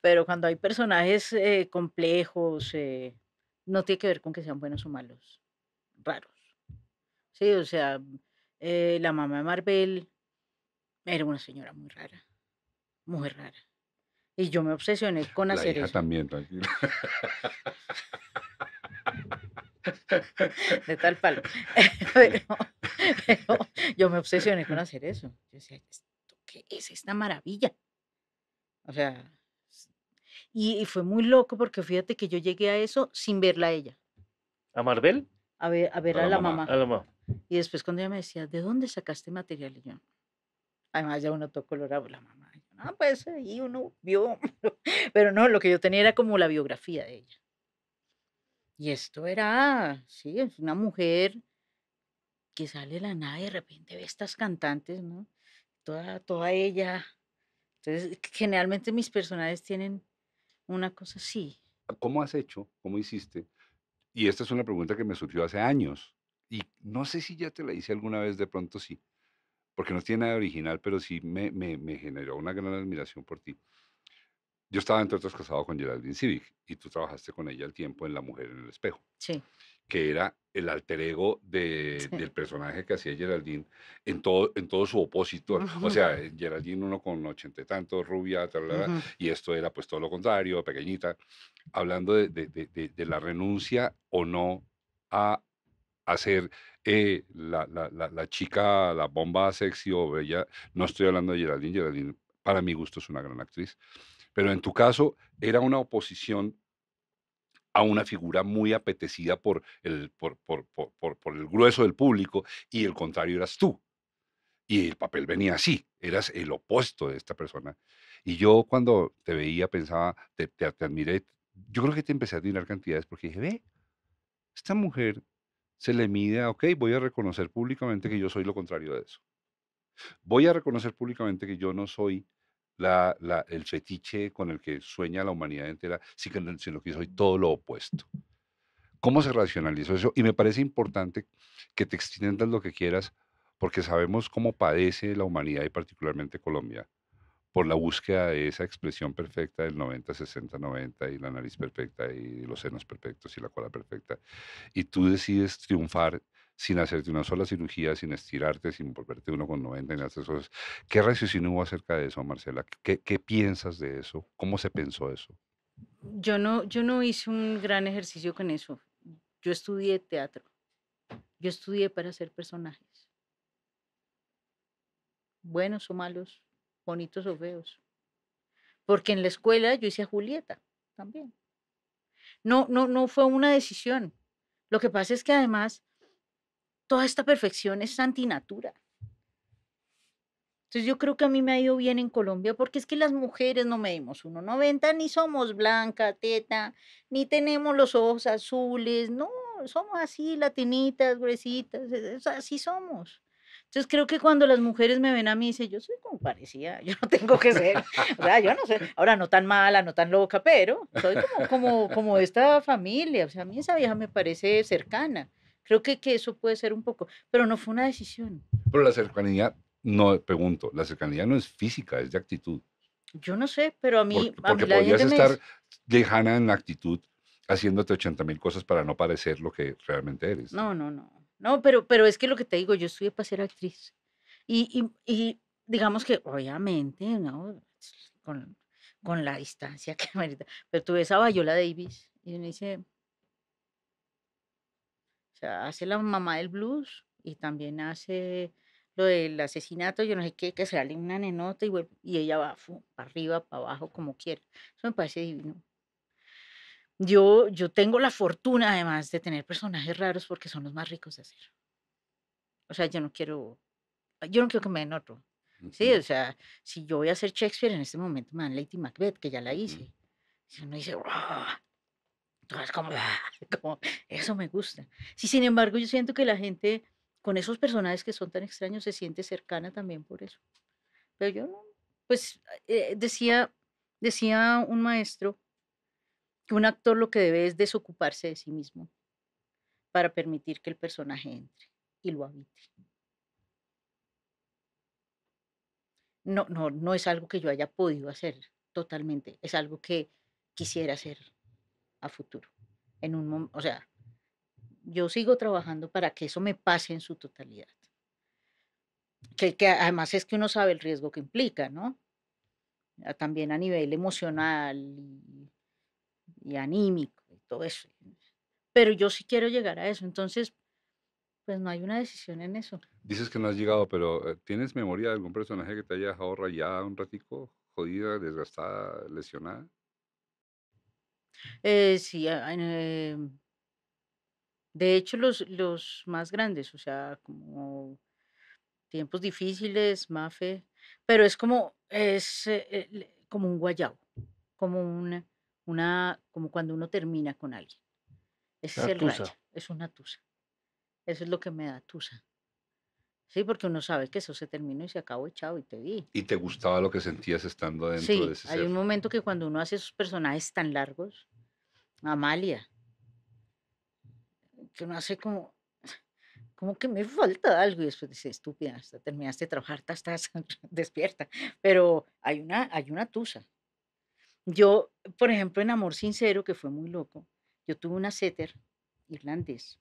B: Pero, cuando hay personajes eh, complejos, eh, no tiene que ver con que sean buenos o malos, raros. Sí, o sea, eh, la mamá de Marvel era una señora muy rara, muy rara. Y yo me obsesioné *laughs* con la hacer hija eso. también, *laughs* De tal palo. *laughs* Pero, yo me obsesioné con hacer eso. Yo decía, ¿qué es esta maravilla? O sea, y, fue muy loco porque fíjate que yo llegué a eso sin verla a ella. ¿A Marvel? A ver a, la, mamá. A la mamá. Y después cuando ella me decía, ¿de dónde sacaste material? Y yo, Además, ya uno todo colorado, la mamá. Ah, pues ahí uno vio. *laughs* Pero no, lo que yo tenía era como la biografía de ella. Y esto era, sí, es una mujer que sale de la nada y de repente ve estas cantantes, ¿no? Toda, toda ella. Entonces, generalmente mis personajes tienen una cosa así.
A: Ah, ¿Cómo has hecho? ¿Cómo hiciste? Y esta es una pregunta que me surgió hace años. Y no sé si ya te la hice alguna vez, de pronto sí porque no tiene nada original, pero sí me, me, generó una gran admiración por ti. Yo estaba, entre otros, casado con Geraldine Civic y tú trabajaste con ella al tiempo en La Mujer en el Espejo. Sí. Que era el alter ego *laughs* del personaje que hacía Geraldine en todo, en todo su opósito. O sea, Geraldine uno con ochenta y tantos, rubia, y esto era pues todo lo contrario, pequeñita. Hablando de la renuncia o no a hacer eh, la, chica, la bomba sexy o bella. No estoy hablando de Geraldine, Geraldine para mi gusto es una gran actriz. Pero en tu caso era una oposición a una figura muy apetecida por el, por, el grueso del público y el contrario eras tú. Y el papel venía así, eras el opuesto de esta persona. Y yo cuando te veía pensaba, te, te, admiré, yo creo que te empecé a admirar cantidades porque dije, ve, esta mujer se le mide a, ok, voy a reconocer públicamente que yo soy lo contrario de eso. Voy a reconocer públicamente que yo no soy la, la, el fetiche con el que sueña la humanidad entera, sino que soy todo lo opuesto. ¿Cómo se racionaliza eso? Y me parece importante que te extiendas lo que quieras, porque sabemos cómo padece la humanidad y particularmente Colombia por la búsqueda de esa expresión perfecta del 90, 60, 90 y la nariz perfecta y los senos perfectos y la cola perfecta. Y tú decides triunfar sin hacerte una sola cirugía, sin estirarte, sin volverte uno con 90 ni cosas. ¿Qué raciocinio hubo acerca de eso, Marcela? ¿Qué, ¿Qué, piensas de eso? ¿Cómo se pensó eso?
B: Yo no, yo no hice un gran ejercicio con eso. Yo estudié teatro. Yo estudié para hacer personajes. Buenos o malos, bonitos o feos. Porque en la escuela yo hice a Julieta también. No, no, no fue una decisión. Lo que pasa es que además toda esta perfección es antinatura. Entonces yo creo que a mí me ha ido bien en Colombia porque es que las mujeres no medimos 1,90, ni somos blanca, teta, ni tenemos los ojos azules, no, somos así, latinitas, gruesitas, así somos. Entonces creo que cuando las mujeres me ven a mí dicen, yo soy como parecía, yo no tengo que ser, o sea, yo no sé, ahora no tan mala, no tan loca, pero soy como, como, como esta familia, o sea, a mí esa vieja me parece cercana. Creo que, que eso puede ser un poco, pero no fue una decisión.
A: Pero la cercanía, no, pregunto, la cercanía no es física, es de actitud.
B: Yo no sé, pero a mí... Porque, podrías estar
A: lejana en la actitud, haciéndote 80 mil cosas para no parecer lo que realmente eres.
B: no, no. no no, pero, pero es que lo que te digo, yo estudié para ser actriz. Y, y, digamos que, obviamente, ¿no? Con, la distancia *laughs* que da, Pero tú ves a Bayola Davis y me dice, o sea, hace la mamá del blues y también hace lo del asesinato, yo no sé qué, que se sale una nenota y, y ella va para arriba, para abajo, como quiera. Eso me parece divino. Yo, tengo la fortuna además de tener personajes raros porque son los más ricos de hacer. O sea, yo no quiero, yo no quiero que me den otro. Sí, o sea, si yo voy a hacer Shakespeare en este momento, man Lady Macbeth, que ya la hice. Si uno dice, ah, *laughs* eso me gusta. Sí, sin embargo, yo siento que la gente con esos personajes que son tan extraños se siente cercana también por eso. Pero yo, pues, eh, decía, decía un maestro que un actor lo que debe es desocuparse de sí mismo para permitir que el personaje entre y lo habite. No, no, no es algo que yo haya podido hacer totalmente, es algo que quisiera hacer a futuro. En un o sea, yo sigo trabajando para que eso me pase en su totalidad. Que, además es que uno sabe el riesgo que implica, ¿no? También a nivel emocional y y anímico y todo eso. Pero yo sí quiero llegar a eso, entonces pues no hay una decisión en eso.
A: Dices que no has llegado, pero eh, ¿tienes memoria de algún personaje que te haya dejado rayada un ratico, jodida, desgastada, lesionada?
B: Eh, sí, eh, de hecho los, los más grandes, o sea, como tiempos difíciles, Mafe, pero es como, es como un guayabo, como una una, como cuando uno termina con alguien. Ese es el es una tusa. Eso es lo que me da tusa. Sí, porque uno sabe que eso se terminó y se acabó echado y te vi.
A: ¿Y te gustaba lo que sentías estando dentro de ese hay un
B: momento que cuando uno hace esos personajes tan largos, Amalia, que uno hace como, como que me falta algo y después dice, estúpida, hasta terminaste de trabajar, estás, estás *laughs* despierta. Pero hay una, hay una tusa. Yo, por ejemplo, en Amor Sincero, que fue muy loco, yo tuve una setter irlandés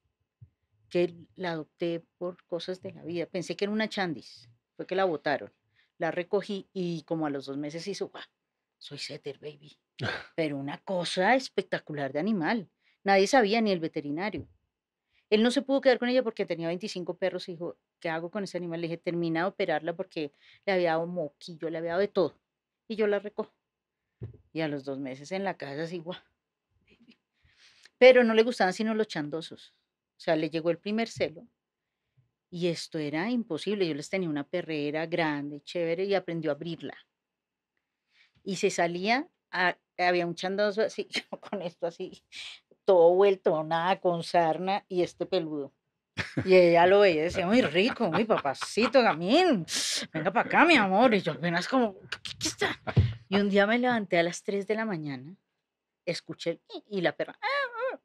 B: que la adopté por cosas de la vida. Pensé que era una chandis, fue que la botaron. La recogí y como a los dos meses hizo, Soy setter, baby. *laughs* Pero una cosa espectacular de animal. Nadie sabía, ni el veterinario. Él no se pudo quedar con ella porque tenía 25 perros y dijo, ¿qué hago con ese animal? Le dije, termina de operarla porque le había dado moquillo, le había dado de todo. Y yo la recojo. Y a los dos meses en la casa así, guau. Pero no le gustaban sino los chandosos. O sea, le llegó el primer celo. Y esto era imposible. Yo les tenía una perrera grande, chévere, y aprendió a abrirla. Y se salía, ah, había un chandoso así, *laughs* con esto así, todo vuelto, nada, con sarna, y este peludo. Y ella lo veía decía, muy rico, muy papacito, también. venga para acá, mi amor. Y yo apenas como, qué está? Y un día me *laughs* levanté a las 3 de la mañana, escuché y la perra ah, ah".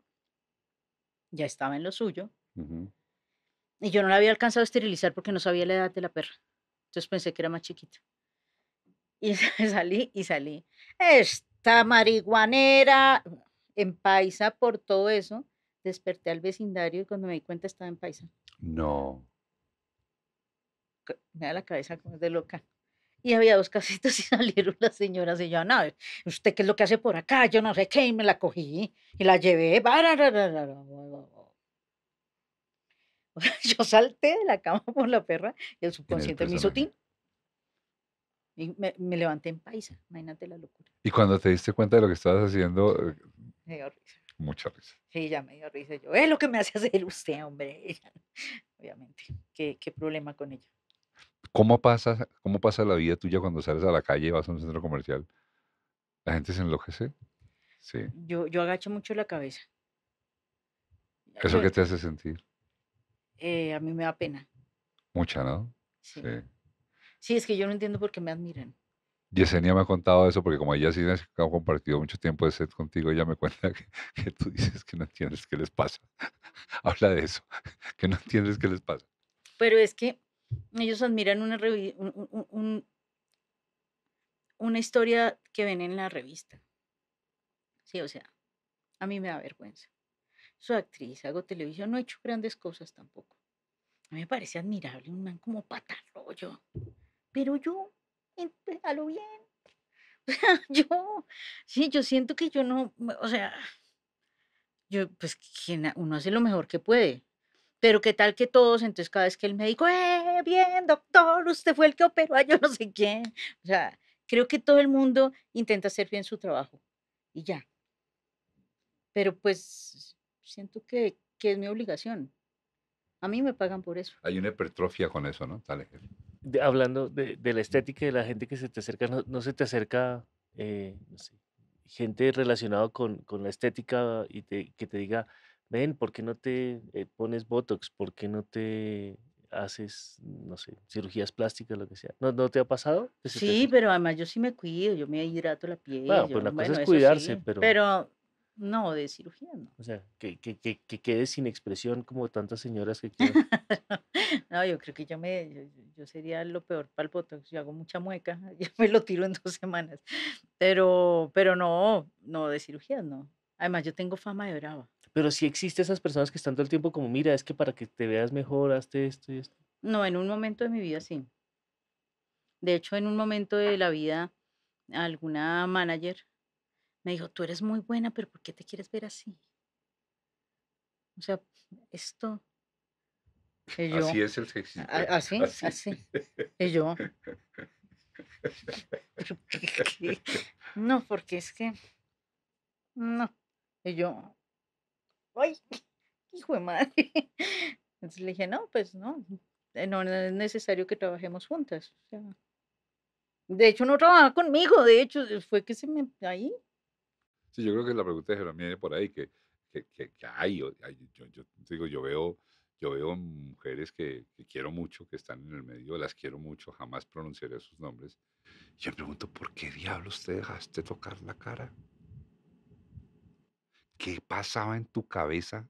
B: ya estaba en lo suyo. Y yo no la había alcanzado a esterilizar porque no sabía la edad de la perra. Entonces pensé que era más chiquita. Y *laughs* salí y salí. Esta marihuanera en paisa por todo eso. Desperté al vecindario y cuando me di cuenta estaba en paisa.
A: No.
B: Me da la cabeza como de loca y había dos casitas *laughs* y salieron las señoras y yo, no, ¿usted qué es lo que hace por acá? Yo no sé qué, y me la cogí y la llevé. Yo salté de la cama por la perra y el subconsciente me hizo tin. Y me, levanté en paisa, imagínate la locura.
A: ¿Y cuando te diste cuenta de lo que estabas haciendo? Me Mucha risa.
B: Sí, ya me dio risa. Yo, es lo que me hace hacer usted, hombre. Obviamente, qué problema con ella.
A: ¿Cómo pasa, ¿Cómo pasa la vida tuya cuando sales a la calle y vas a un centro comercial? ¿La gente se enloquece? Sí.
B: Yo, yo agacho mucho la cabeza.
A: ¿Eso qué te hace sentir?
B: Eh, a mí me da pena. Mucha, ¿no? Sí. sí. es que yo no entiendo por qué me admiran.
A: Yesenia me ha contado eso porque como ella sí ha compartido mucho tiempo de set contigo, ella me cuenta que tú dices que no entiendes qué les pasa. *laughs* Habla de eso, que no entiendes qué les pasa.
B: Pero es que ellos admiran una, una historia que ven en la revista. Sí, o sea, a mí me da vergüenza. Soy actriz, hago televisión, no he hecho grandes cosas tampoco. A mí me parece admirable un man como patarroyo. Pero yo, pues, a lo bien. *laughs* O sea, yo, sí, yo siento que yo no, o sea, yo, pues, uno hace lo mejor que puede. Pero qué tal que todos, entonces cada vez que el médico, ¡eh! bien, doctor, usted fue el que operó a yo no sé quién. O sea, creo que todo el mundo intenta hacer bien su trabajo y ya. Pero pues siento que, que es mi obligación. A mí me pagan por eso.
A: Hay una hipertrofia con eso, ¿no? Dale.
C: hablando de, la estética y de la gente que se te acerca, no, se te acerca eh, gente relacionada con, con, la estética y que te diga, ven, ¿por qué no te eh, pones Botox? ¿Por qué no te haces, no sé, cirugías plásticas, lo que sea. ¿No, te ha pasado? Sí,
B: pero además yo sí me cuido, yo me hidrato la piel. Bueno, yo, pues la es cuidarse, pero... Pero no, de cirugía no.
C: O sea, que, que, quede sin expresión como tantas señoras que quieren.
B: *laughs* no, yo creo que yo, me, yo, sería lo peor para el Botox. Yo hago mucha mueca, *laughs* ya me lo tiro en dos semanas. Pero, pero no, no, de cirugía no. Además, yo tengo fama de brava.
C: Pero sí existen esas personas que están todo el tiempo como, mira, es que para que te veas mejor, hazte esto y esto.
B: No, en un momento de mi vida sí. De hecho, en un momento de la vida, alguna manager me dijo, tú eres muy buena, pero ¿por qué te quieres ver así? O sea, esto... así es el sexismo. Así, así. así. Y yo... *laughs* *laughs* no, porque es que... No. Y yo, ¡ay! *laughs* ¡Hijo de madre! Entonces le dije, no, pues no, no es necesario que trabajemos juntas. de hecho, no trabajaba conmigo, de hecho, fue que se me... ahí.
A: Sí, yo creo que la pregunta de Jeremia es por ahí, que, que, que, hay, yo, digo, yo veo, yo veo mujeres que, que, quiero mucho, que están en el medio, las quiero mucho, jamás pronunciaré sus nombres. Yo me pregunto, ¿por qué diablos te dejaste tocar la cara? ¿Qué pasaba en tu cabeza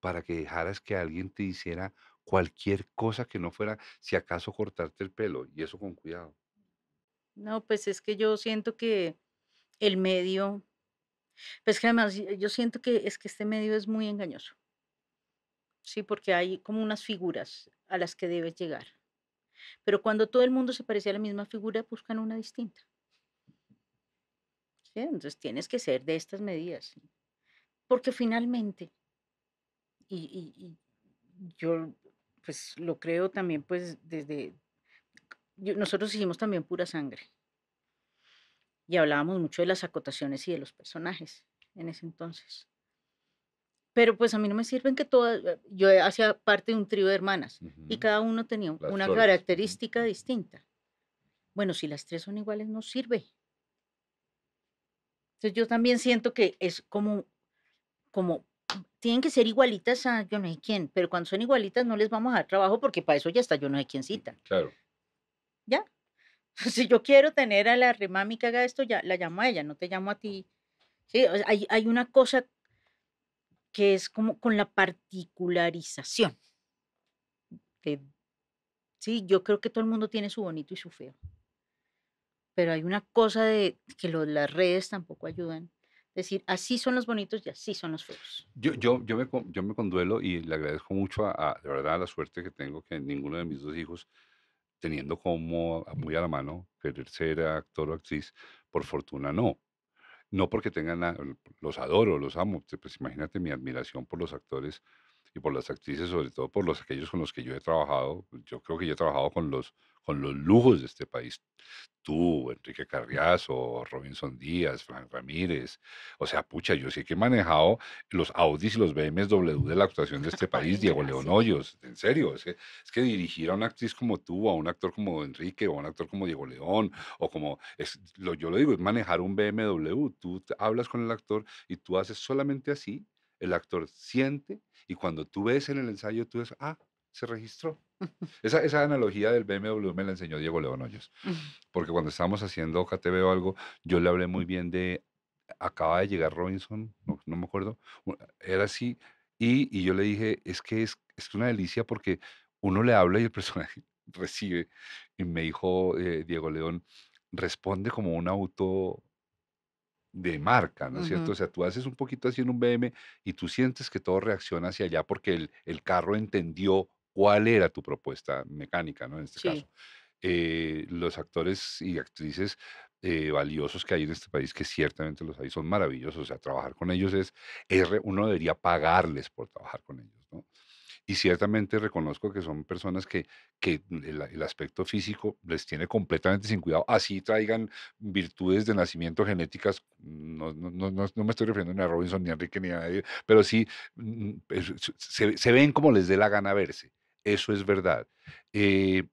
A: para que dejaras que alguien te hiciera cualquier cosa que no fuera, si acaso, cortarte el pelo? Y eso con cuidado. No,
B: pues es que yo siento que el medio, pues que además eh, yo siento que es que este medio es muy engañoso. Sí, porque hay como unas figuras a las que debes llegar. Pero cuando todo el mundo se parece a la misma figura, buscan una distinta. Entonces tienes que ser de estas medidas. Porque finalmente, y, yo pues lo creo también pues desde, nosotros hicimos también pura sangre y hablábamos mucho de las acotaciones y de los personajes en ese entonces. Pero pues a mí no me sirven que todas, eh, yo hacía parte de un trío de hermanas y cada uno tenía una característica distinta. Bueno, si las tres son iguales, no sirve. Entonces yo también siento que es como como tienen que ser igualitas a yo no sé quién, pero cuando son igualitas no les vamos a dar trabajo porque para eso ya está yo no sé quién mm, cita. Claro. ¿Ya? *laughs* Si yo quiero tener a la remami que haga esto, ya la llamo a ella, no te llamo a ah. ti. Sí, hay, una cosa que es como con la particularización. sí, yo creo que todo el mundo tiene su bonito y su feo. Pero hay una cosa de que las redes tampoco ayudan decir, así son los bonitos y así son los feos.
A: Yo, yo, yo, me, yo me conduelo y le agradezco mucho, a, de verdad, la suerte que tengo que ninguno de mis dos hijos, teniendo como muy a la mano querer ser actor o actriz, por fortuna no. No porque tengan, los adoro, los amo, pues imagínate mi admiración por los actores y por las actrices, sobre todo por los aquellos con los que yo he trabajado. Yo creo que yo he trabajado con los, con los lujos de este país. Tú, Enrique Carriazo, Robinson Díaz, Frank Ramírez. O sea, pucha, yo sí que he manejado los Audis y los BMW de la actuación de este *laughs* país, Diego León Hoyos. En serio, es que, es que, dirigir a una actriz como tú, a un actor como Enrique, o a un actor como Diego León, o como, es, lo, yo lo digo, es manejar un BMW. Tú hablas con el actor y tú haces solamente así. El actor siente y cuando tú ves en el ensayo, tú ves, ah, se registró. Esa, esa, analogía del BMW me la enseñó Diego León Hoyos, porque cuando estábamos haciendo KTV o algo, yo le hablé muy bien de, acaba de llegar Robinson, no, me acuerdo, era así, y, y, yo le dije, es que es, una delicia porque uno le habla y el personaje *laughs* recibe, y me dijo eh, Diego León, responde como un auto de marca, ¿no es cierto? O sea, tú haces un poquito así en un BM y tú sientes que todo reacciona hacia allá porque el, el carro entendió cuál era tu propuesta mecánica, ¿no? En este caso. Eh, los actores y actrices eh, valiosos que hay en este país, que ciertamente los hay, son maravillosos. O sea, trabajar con ellos es, es uno debería pagarles por trabajar con ellos, ¿no? Y ciertamente reconozco que son personas que, el, aspecto físico les tiene completamente sin cuidado, así traigan virtudes de nacimiento genéticas. No, no, no, no me estoy refiriendo ni a Robinson, ni a Enrique, ni a nadie, pero sí mm, mm, se, ven como les dé la gana verse. Eso es verdad. Eh,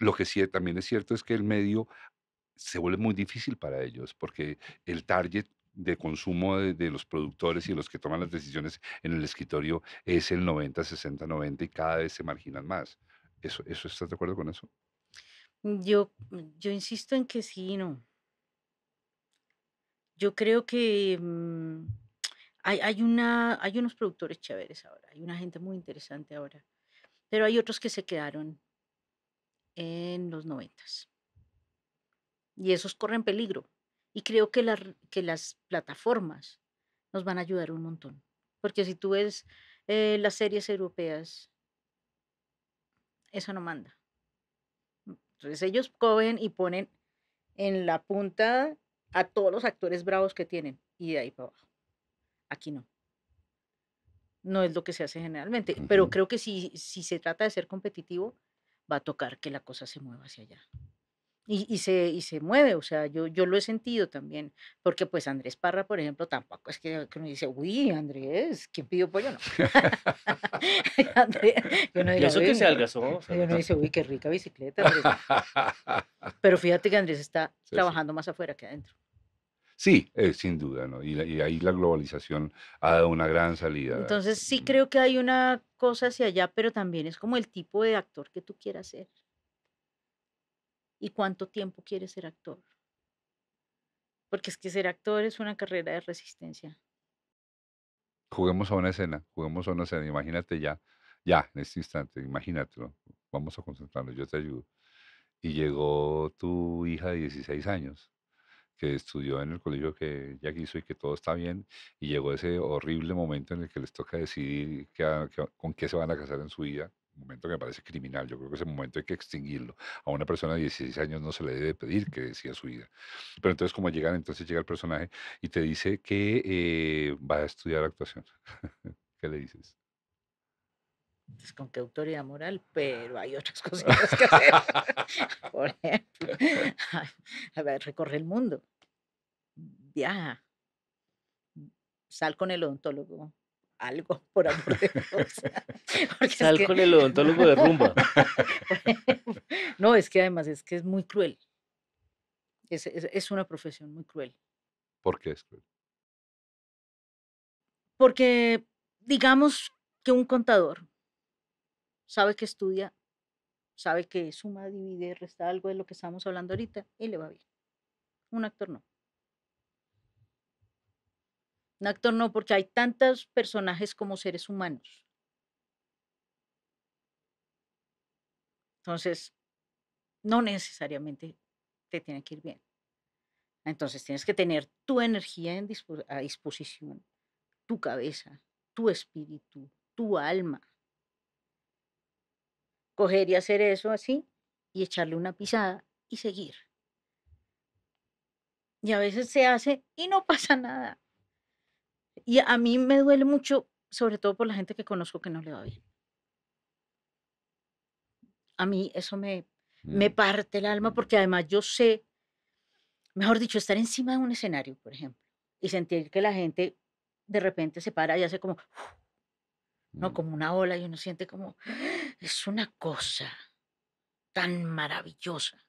A: lo que sí también es cierto es que el medio se vuelve muy difícil para ellos porque el target de consumo de, los productores y los que toman las decisiones en el escritorio es el 90, 60, 90 y cada vez se marginan más. ¿Eso, eso estás de acuerdo con eso?
B: Mm, yo, mm, yo insisto en que sí, no. Yo creo que mm, hay, una, hay unos productores chéveres ahora, hay una gente muy interesante ahora, pero hay otros que se quedaron en los 90 Y esos corren peligro y creo que, que las plataformas nos van a ayudar un montón. Porque si tú ves eh, las series europeas, eso no manda. Mm, entonces ellos cogen y ponen en la punta a todos los actores bravos que tienen y de ahí para abajo. Aquí no. No es lo que se hace generalmente, pero creo que si, si se trata de ser competitivo, va a tocar que la cosa se mueva hacia allá. Y, se, y se mueve, o sea, yo, yo lo he sentido también, porque pues Andrés Parra, por ejemplo, tampoco es que, uno dice, uy, Andrés, ¿quién pidió pollo? No. *laughs* yo no *laughs* y eso que se algazó. dice, uy, qué rica bicicleta.
A: *laughs*
B: Pero fíjate que Andrés está trabajando más afuera que adentro.
A: Sí, eh, sin duda, ¿no? Y, y ahí la globalización ha dado una gran salida. Entonces
B: sí mm. creo que hay una cosa hacia allá, pero también es como el tipo de actor que tú quieras ser y cuánto tiempo quieres ser actor. Porque es que ser actor es una carrera de resistencia.
A: Juguemos a una escena, juguemos a una escena. Imagínate ya, ya, en este instante, imagínatelo. Vamos a concentrarnos, yo te ayudo. Y llegó tu hija de 16 años, que estudió en el colegio que ya hizo y que todo está bien, y llegó ese horrible momento en el que les toca decidir con qué se van a casar en su vida, momento que me parece criminal. Yo creo que ese momento hay que extinguirlo. A una persona de 16 años no se le debe pedir que decida su vida. Pero entonces, como llegan, entonces llega el personaje y te dice que eh, va a estudiar actuación. *laughs* ¿Qué le dices?
B: Pues, con qué autoridad moral, pero hay otras *laughs* cosas que hacer. *laughs* Por ejemplo, a ver, recorre el mundo, Ya. sal con el odontólogo, algo, *laughs* por amor de Dios. *laughs* Sal con el odontólogo de rumba. *laughs* no, es que además es que es muy cruel. Es, es, una profesión muy cruel.
A: ¿Por qué es cruel?
B: Porque digamos que un contador sabe que estudia, sabe que suma, divide, resta algo de lo que estamos hablando ahorita y le va bien. Un actor no. Un actor no, porque hay tantos personajes como seres humanos. Entonces, no necesariamente te tiene que ir bien. Entonces tienes que tener tu energía a disposición, tu cabeza, tu espíritu, tu alma. Coger y hacer eso así y echarle una pisada y seguir. Y a veces se hace y no *laughs* pasa nada. Y a mí me duele mucho, sobre todo por la gente que conozco que no le va bien. A mí eso me, me mm. parte el alma porque además yo sé, mejor dicho, estar encima de un escenario, por ejemplo, y sentir que la gente de repente se para y hace como, ¿no? Mm. Como una ola y uno siente como, es una cosa tan maravillosa.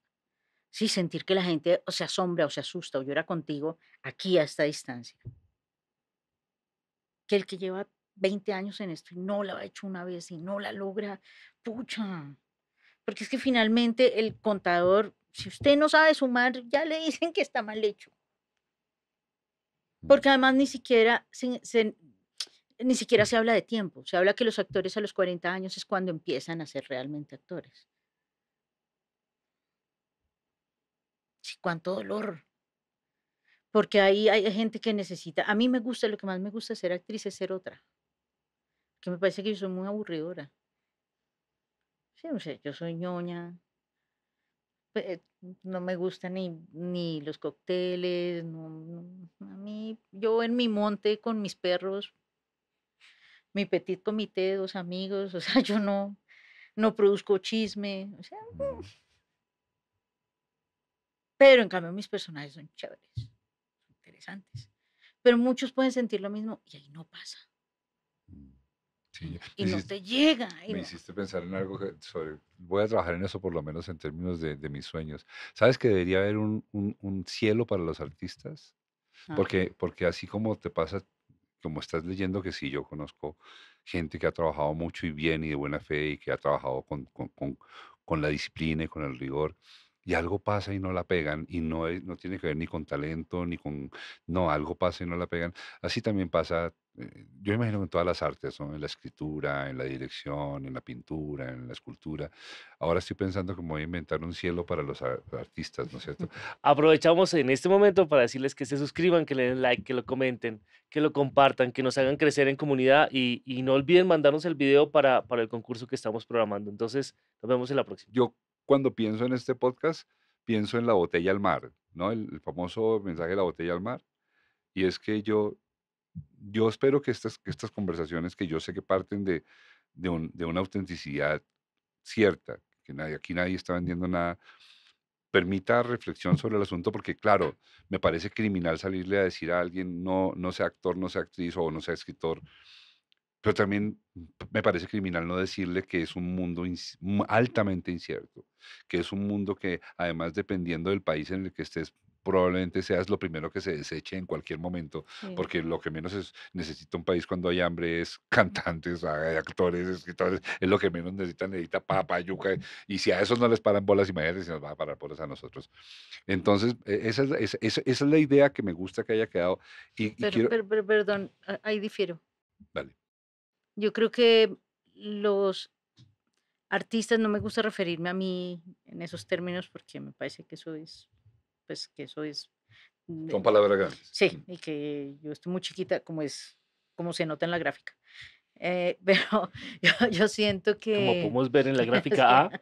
B: Sí, sentir que la gente se asombra o se asusta o llora contigo aquí a esta distancia que el que lleva 20 años en esto y no la ha hecho una vez y no la logra, pucha. Porque es que finalmente el contador, si usted no sabe sumar, ya le *laughs* dicen que está mal hecho. Mm. Porque además ni siquiera se, ni siquiera se mm. habla de tiempo. Se habla que los actores a los 40 años es cuando empiezan a ser realmente actores. cuánto dolor porque ahí hay gente que necesita. A mí me gusta, lo que más me gusta ser actriz es ser otra. Que me parece que yo soy muy aburridora. Sí, yo soy ñoña. Eh, no me gustan ni, ni los cócteles. a mí, yo en mi monte con mis perros, mi petit comité, dos amigos, *laughs* o sea, yo no, no produzco chisme. pero en cambio mis personajes son chéveres antes Pero muchos pueden sentir lo mismo y ahí no pasa.
A: Mm, y no te llega. me hiciste pensar en algo que eh, sobre, voy a trabajar en eso por lo menos en términos de, mis sueños. ¿Sabes que debería haber un, cielo para los artistas? Ah, porque, porque así como te pasa, como estás leyendo que sí, yo conozco gente que ha trabajado mucho y bien y de buena fe y que ha trabajado con, con, con, con la disciplina y con el rigor y algo pasa y no la pegan, y no, no tiene que ver ni con talento, ni con, no, algo pasa y no la pegan. Así también pasa, eh, yo imagino en todas las artes, ¿no? en la escritura, en la dirección, en la pintura, en la escultura. Ahora estoy pensando que me voy a inventar un cielo para los artistas, ¿no es cierto? *laughs*
C: Aprovechamos en este momento para decirles que se suscriban, que le den like, que lo comenten, que lo compartan, que nos hagan crecer en comunidad y, y no olviden mandarnos el video para,
A: para el concurso que estamos programando. Entonces, nos vemos en la próxima. Yo cuando pienso en este podcast, pienso en la botella al mar, ¿no? El, famoso mensaje de la botella al mar. Y es que yo, yo espero que estas, estas conversaciones, que yo sé que parten de, una autenticidad cierta, que nadie, aquí nadie está vendiendo nada, permita reflexión sobre el asunto, porque claro, me parece criminal salirle a decir a alguien, no, no sea actor, no sea actriz o no sea escritor, pero también me parece criminal no decirle que es un mundo altamente incierto, que es un mundo que además dependiendo del país en el que estés, probablemente seas lo primero que se deseche en cualquier momento, porque lo que menos es, necesita un país cuando hay hambre es cantantes, ah, actores, escritores, es lo que menos necesitan, necesita papa, yuca, y si a esos no les paran bolas, y si nos va a parar bolas a nosotros. Entonces, e-, esa es, la idea que me gusta que haya quedado. Y,
B: perdón, ahí difiero. Vale. Yo creo que los artistas, no me gusta referirme a mí en esos términos porque me parece que eso es, pues que eso es... Con palabras grandes. Sí, mm. y que yo estoy muy chiquita, como es, como se nota en la gráfica. Eh, *laughs* pero yo, yo, siento que... Como podemos ver en la *laughs* gráfica A. Ah.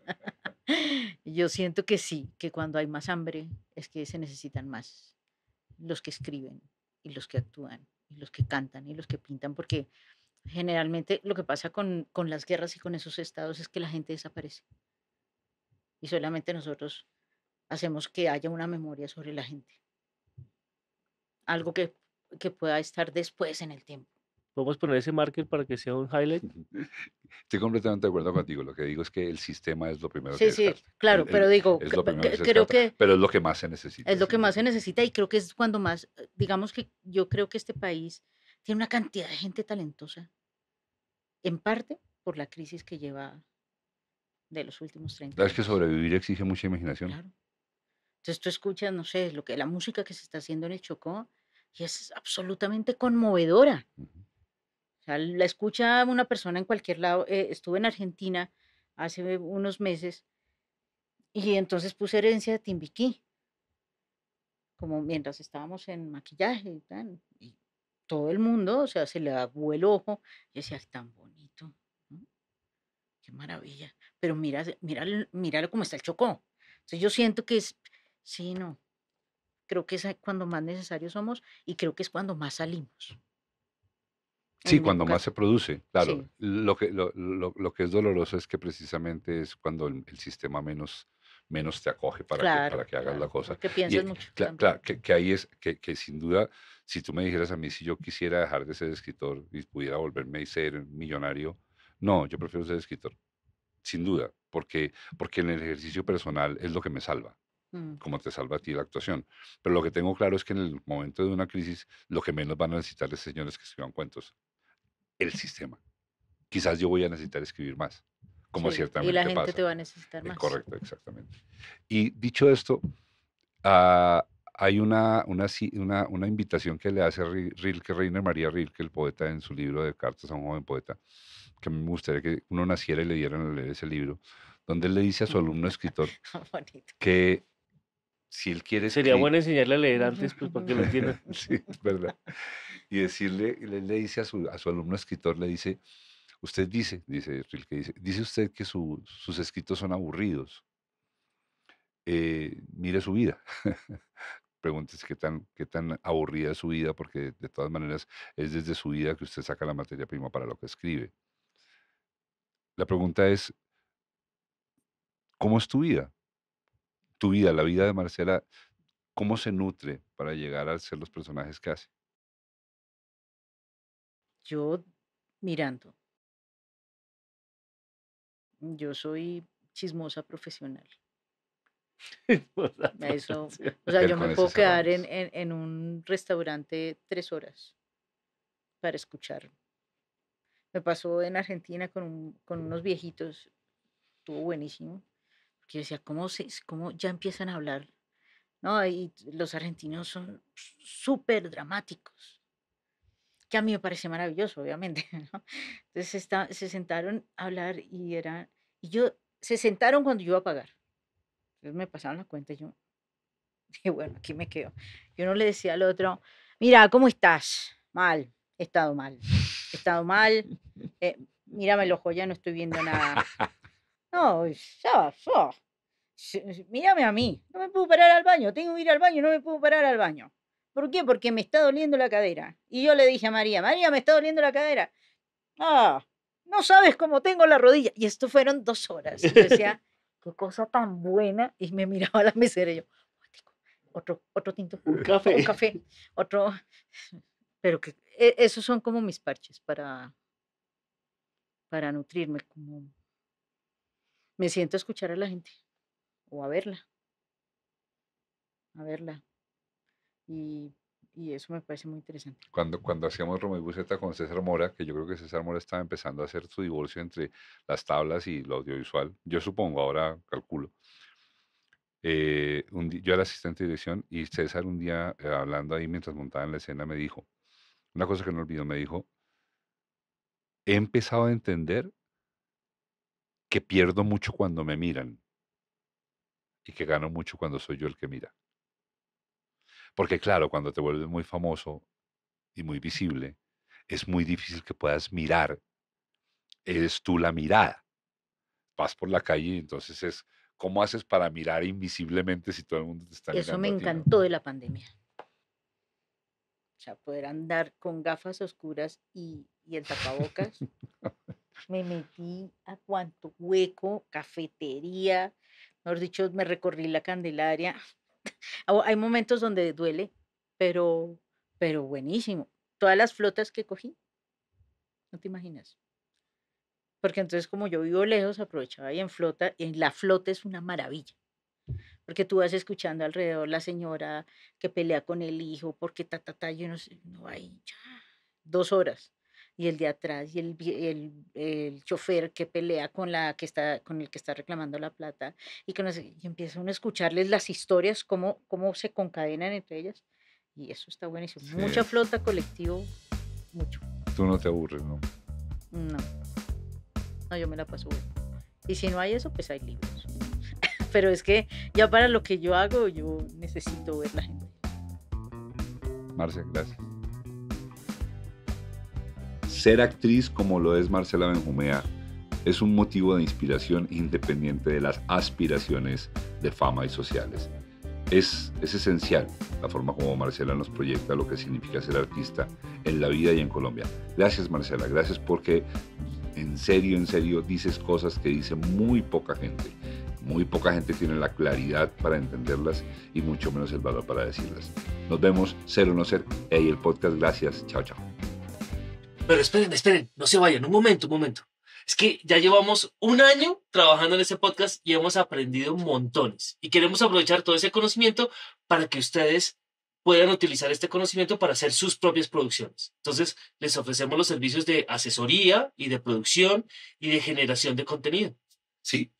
B: yo siento que sí, que cuando hay más hambre es que se necesitan más los que escriben y los que actúan y los que cantan y los que pintan, porque generalmente lo que pasa con, con, las guerras y con esos estados es que la gente desaparece. Y solamente nosotros hacemos que haya una memoria sobre la gente. Algo que, que pueda estar después en el tiempo.
C: ¿Podemos poner ese marker para que sea un highlight? *laughs*
A: Estoy completamente de acuerdo contigo. Lo que digo es que el sistema es lo primero sí, que Sí, sí, claro, pero digo, creo que... Pero es lo que más se necesita. Es lo
B: que más se necesita y creo que es cuando más, eh, digamos que yo creo que este país tiene una cantidad de gente talentosa en parte por la crisis que lleva de los últimos 30 años. ¿Sabes que
A: sobrevivir exige mucha imaginación. Claro.
B: Entonces tú escuchas, no sé, lo que la música que se está haciendo en el Chocó y es absolutamente conmovedora. O sea, la escucha una persona en cualquier lado. Eh, estuve en Argentina hace unos meses y entonces puse herencia de Timbiquí, como mientras estábamos en maquillaje y, tal, todo el mundo, o sea, se le aguó el ojo y decía, tan bonito, qué maravilla. Pero mira, mira, mira cómo está el Chocó. Entonces yo siento que es, sí, no, creo que es cuando más necesarios somos y creo que es cuando más salimos.
A: Sí, cuando más se produce, claro. Lo, que, lo, lo, lo, que es doloroso es que precisamente es cuando el sistema menos menos te acoge para, que, para que hagas la cosa. Que pienses mucho. Claro, que, ahí es, que, sin duda, si tú me dijeras a mí si yo quisiera dejar de ser escritor y pudiera volverme y ser millonario, no, yo prefiero ser escritor, sin duda, porque, porque en el ejercicio personal es lo que me salva mm. como te salva a ti la actuación. Pero lo que tengo claro es que en el momento de una crisis, lo que menos van a necesitar es señores que escriban cuentos. El *laughs* sistema. Quizás yo voy a necesitar escribir más como Y la gente te va a necesitar más. Correcto, exactamente. Y dicho esto, ah, hay una, una, una, invitación que le hace Rilke, Reiner María Rilke, el poeta, en su libro de Cartas a un joven poeta, que me gustaría que uno naciera y le dieran a leer ese libro, donde él le dice a su alumno escritor *laughs* ah, que si él quiere... Sería bueno
C: enseñarle a leer antes, pues porque lo entienda.
A: *laughs* sí, verdad. Y decirle, él le dice a su, a su alumno escritor, le dice, Usted dice, dice Rilke, dice, dice usted que sus escritos son aburridos. Eh, mire su vida. *laughs* Pregúntese qué tan, qué tan aburrida es su vida, porque de, todas maneras es desde su vida que usted saca la materia prima para lo que escribe. La pregunta es, ¿cómo es tu vida? Tu vida, la vida de Marcela, ¿cómo se nutre para llegar a ser los personajes que hace?
B: Yo mirando, yo soy chismosa profesional. o sea, yo me puedo quedar en, un restaurante tres horas para escuchar. Me pasó en Argentina con, un, con unos viejitos, estuvo buenísimo, porque decía, ¿cómo, se, ¿cómo ya empiezan a hablar? ¿No? Y los argentinos son súper dramáticos que a mí me parece maravilloso, obviamente. *laughs* Entonces se sentaron a hablar y era, y yo, se sentaron cuando yo iba a pagar. me pasaron la cuenta y yo dije, *laughs* bueno, aquí me quedo. Yo no le decía al otro, mira, ¿cómo estás? Mal, he estado mal, he estado mal, eh, mírame el ojo, ya no estoy viendo nada. No, ya, ya. Mírame a mí, no me puedo parar al baño, tengo que ir al baño, no me puedo parar al baño. ¿Por qué? Porque me está doliendo la cadera. Y yo le dije a María, María, me está doliendo la cadera. Ah, no sabes cómo tengo la rodilla. Y esto fueron dos horas. Y yo decía, *laughs* qué cosa tan buena. Y me miraba a la mesera y yo, otro, otro tinto. Un café. Un café. Otro. *laughs* Pero que e, esos son como mis parches para, para nutrirme. Como me siento a escuchar a la gente o a verla. A verla y, eso me parece muy interesante.
A: Cuando, cuando hacíamos Romeo y Buceta con César Mora, que yo creo que César Mora estaba empezando a hacer su divorcio entre las tablas y lo audiovisual, yo supongo, ahora calculo. Eh, un, yo era asistente de dirección y César un día, eh, hablando ahí mientras montaba en la escena, me dijo, una cosa que no olvido me dijo, he empezado a entender que pierdo mucho cuando me miran y que gano mucho cuando soy yo el que mira. Porque claro, cuando te vuelves muy famoso y muy visible, es muy difícil que puedas mirar. Eres tú la mirada. Vas por la calle y entonces es, ¿cómo haces para mirar invisiblemente si todo el mundo te está mirando? Eso me encantó
B: de la pandemia. O sea, poder andar con gafas oscuras y, el tapabocas. me metí a cuanto hueco, cafetería, mejor dicho, me recorrí la Candelaria. Hay momentos donde duele, pero, pero buenísimo. Todas las flotas que cogí, no te imaginas. Porque entonces como yo vivo lejos, aprovechaba y en flota, en la flota es una maravilla. Porque tú vas escuchando alrededor la señora que pelea con el hijo, porque ta, ta, ta, yo no sé, no hay, ya, dos horas y el de atrás y el, el, el, chofer que pelea con, la que está, con el que está reclamando la plata y, que empieza a escucharles las historias, cómo, cómo se concadenan entre ellas. Y eso está buenísimo. Mucha flota colectivo,
A: mucho. Tú no te aburres, ¿no?
B: No. No, yo me la paso Y si no hay eso, pues hay libros. *laughs* Pero es que ya para lo que yo hago, yo necesito ver la gente.
A: Marcia, gracias ser actriz como lo es Marcela Benjumea es un motivo de inspiración independiente de las aspiraciones de fama y sociales. Es, es esencial la forma como Marcela nos proyecta lo que significa ser artista en la vida y en Colombia. Gracias Marcela, gracias porque en serio, en serio dices cosas que dice muy poca gente. Muy poca gente tiene la claridad para entenderlas y mucho menos el valor para decirlas. Nos vemos, ser o no ser. Hey, el podcast, gracias. Chao, chao.
C: Pero esperen, esperen, no se vayan. Un momento, un momento. Es que ya llevamos un año trabajando en ese podcast y hemos aprendido montones. Y queremos aprovechar todo ese conocimiento para que ustedes puedan utilizar este conocimiento para hacer sus propias producciones. Entonces, les ofrecemos los servicios de asesoría y de producción y de generación
A: de contenido. Sí,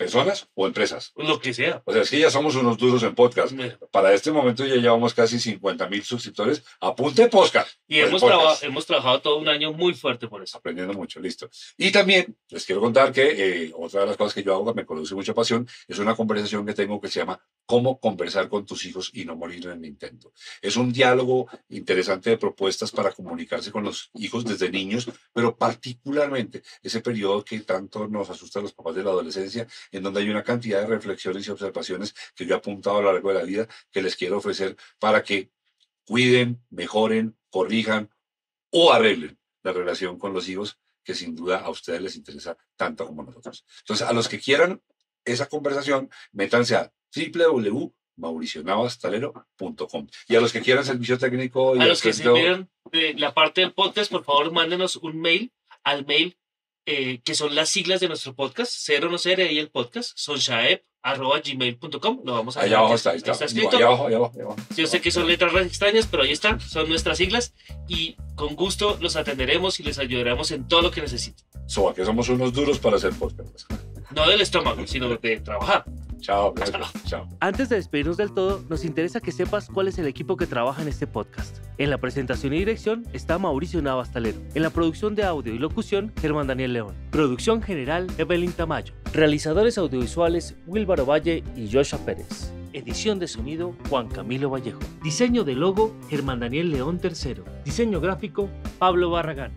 A: personas o empresas. Lo que sea. O sea, es que ya somos unos duros en podcast. Para este momento ya llevamos casi 50 mil suscriptores. Apunte podcast. Y hemos,
C: hemos trabajado todo un año muy fuerte por eso. Aprendiendo mucho, listo.
A: Y también les quiero contar que eh, otra de las cosas que yo hago que me conduce mucha pasión es una conversación que tengo que se llama cómo conversar con tus hijos y no morir en el intento. Es un diálogo interesante de propuestas para comunicarse con los hijos desde niños, pero particularmente ese periodo que tanto nos asusta a los papás de la adolescencia, en donde hay una cantidad de reflexiones y observaciones que yo he apuntado a lo largo de la vida que les quiero ofrecer para que cuiden, mejoren, corrijan o arreglen la relación con los hijos que sin duda a ustedes les interesa tanto como a nosotros. Entonces, a los que quieran esa conversación, métanse a www.mauricionavastalero.com. Y a los que quieran servicio técnico... Y a los que quieran
C: eh, la parte del podcast, por favor, mándenos un mail al mail eh, que son las siglas de nuestro podcast, cero no ahí el podcast, son arroba lo vamos a ahí abajo está, está, escrito. Yo sé que son letras extrañas, pero ahí están, son nuestras siglas y con gusto los atenderemos y les ayudaremos en todo lo que necesiten. Soba, que somos unos duros para hacer podcast. No del estómago, sino de trabajar. Chao, Chao. Antes de despedirnos del todo, nos interesa que sepas cuál es el equipo que trabaja en este podcast. En la presentación y dirección está Mauricio Navas En la producción de audio y locución, Germán Daniel León. Producción general, Evelyn Tamayo. Realizadores audiovisuales, Wilbaro Valle y Joshua Pérez. Edición de sonido, Juan Camilo Vallejo. Diseño de logo, Germán Daniel León III. Diseño gráfico, Pablo Barragán.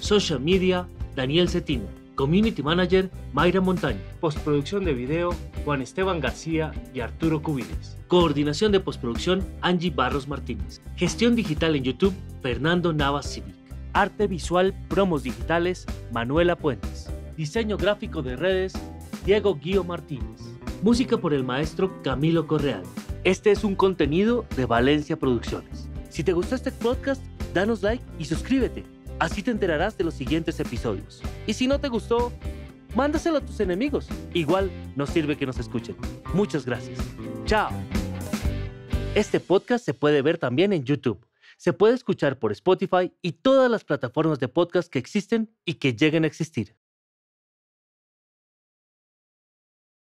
C: Social media, Daniel Cetino. Community Manager Mayra Montaña. Postproducción de video Juan Esteban García y Arturo Cubides. Coordinación de postproducción Angie Barros Martínez. Gestión digital en YouTube Fernando Navas Civic. Arte visual Promos Digitales Manuela Puentes. Diseño gráfico de redes Diego Guío Martínez. Música por el maestro Camilo Correal. Este es un contenido de Valencia Producciones. Si te gustó este podcast, danos like y suscríbete. Así te enterarás de los siguientes episodios. Y si no te gustó, mándaselo a tus enemigos. Igual nos sirve que nos escuchen. Muchas gracias. Chao. Este podcast se puede ver también en YouTube. Se puede escuchar por
B: Spotify y todas las plataformas de podcast que existen y que lleguen a existir.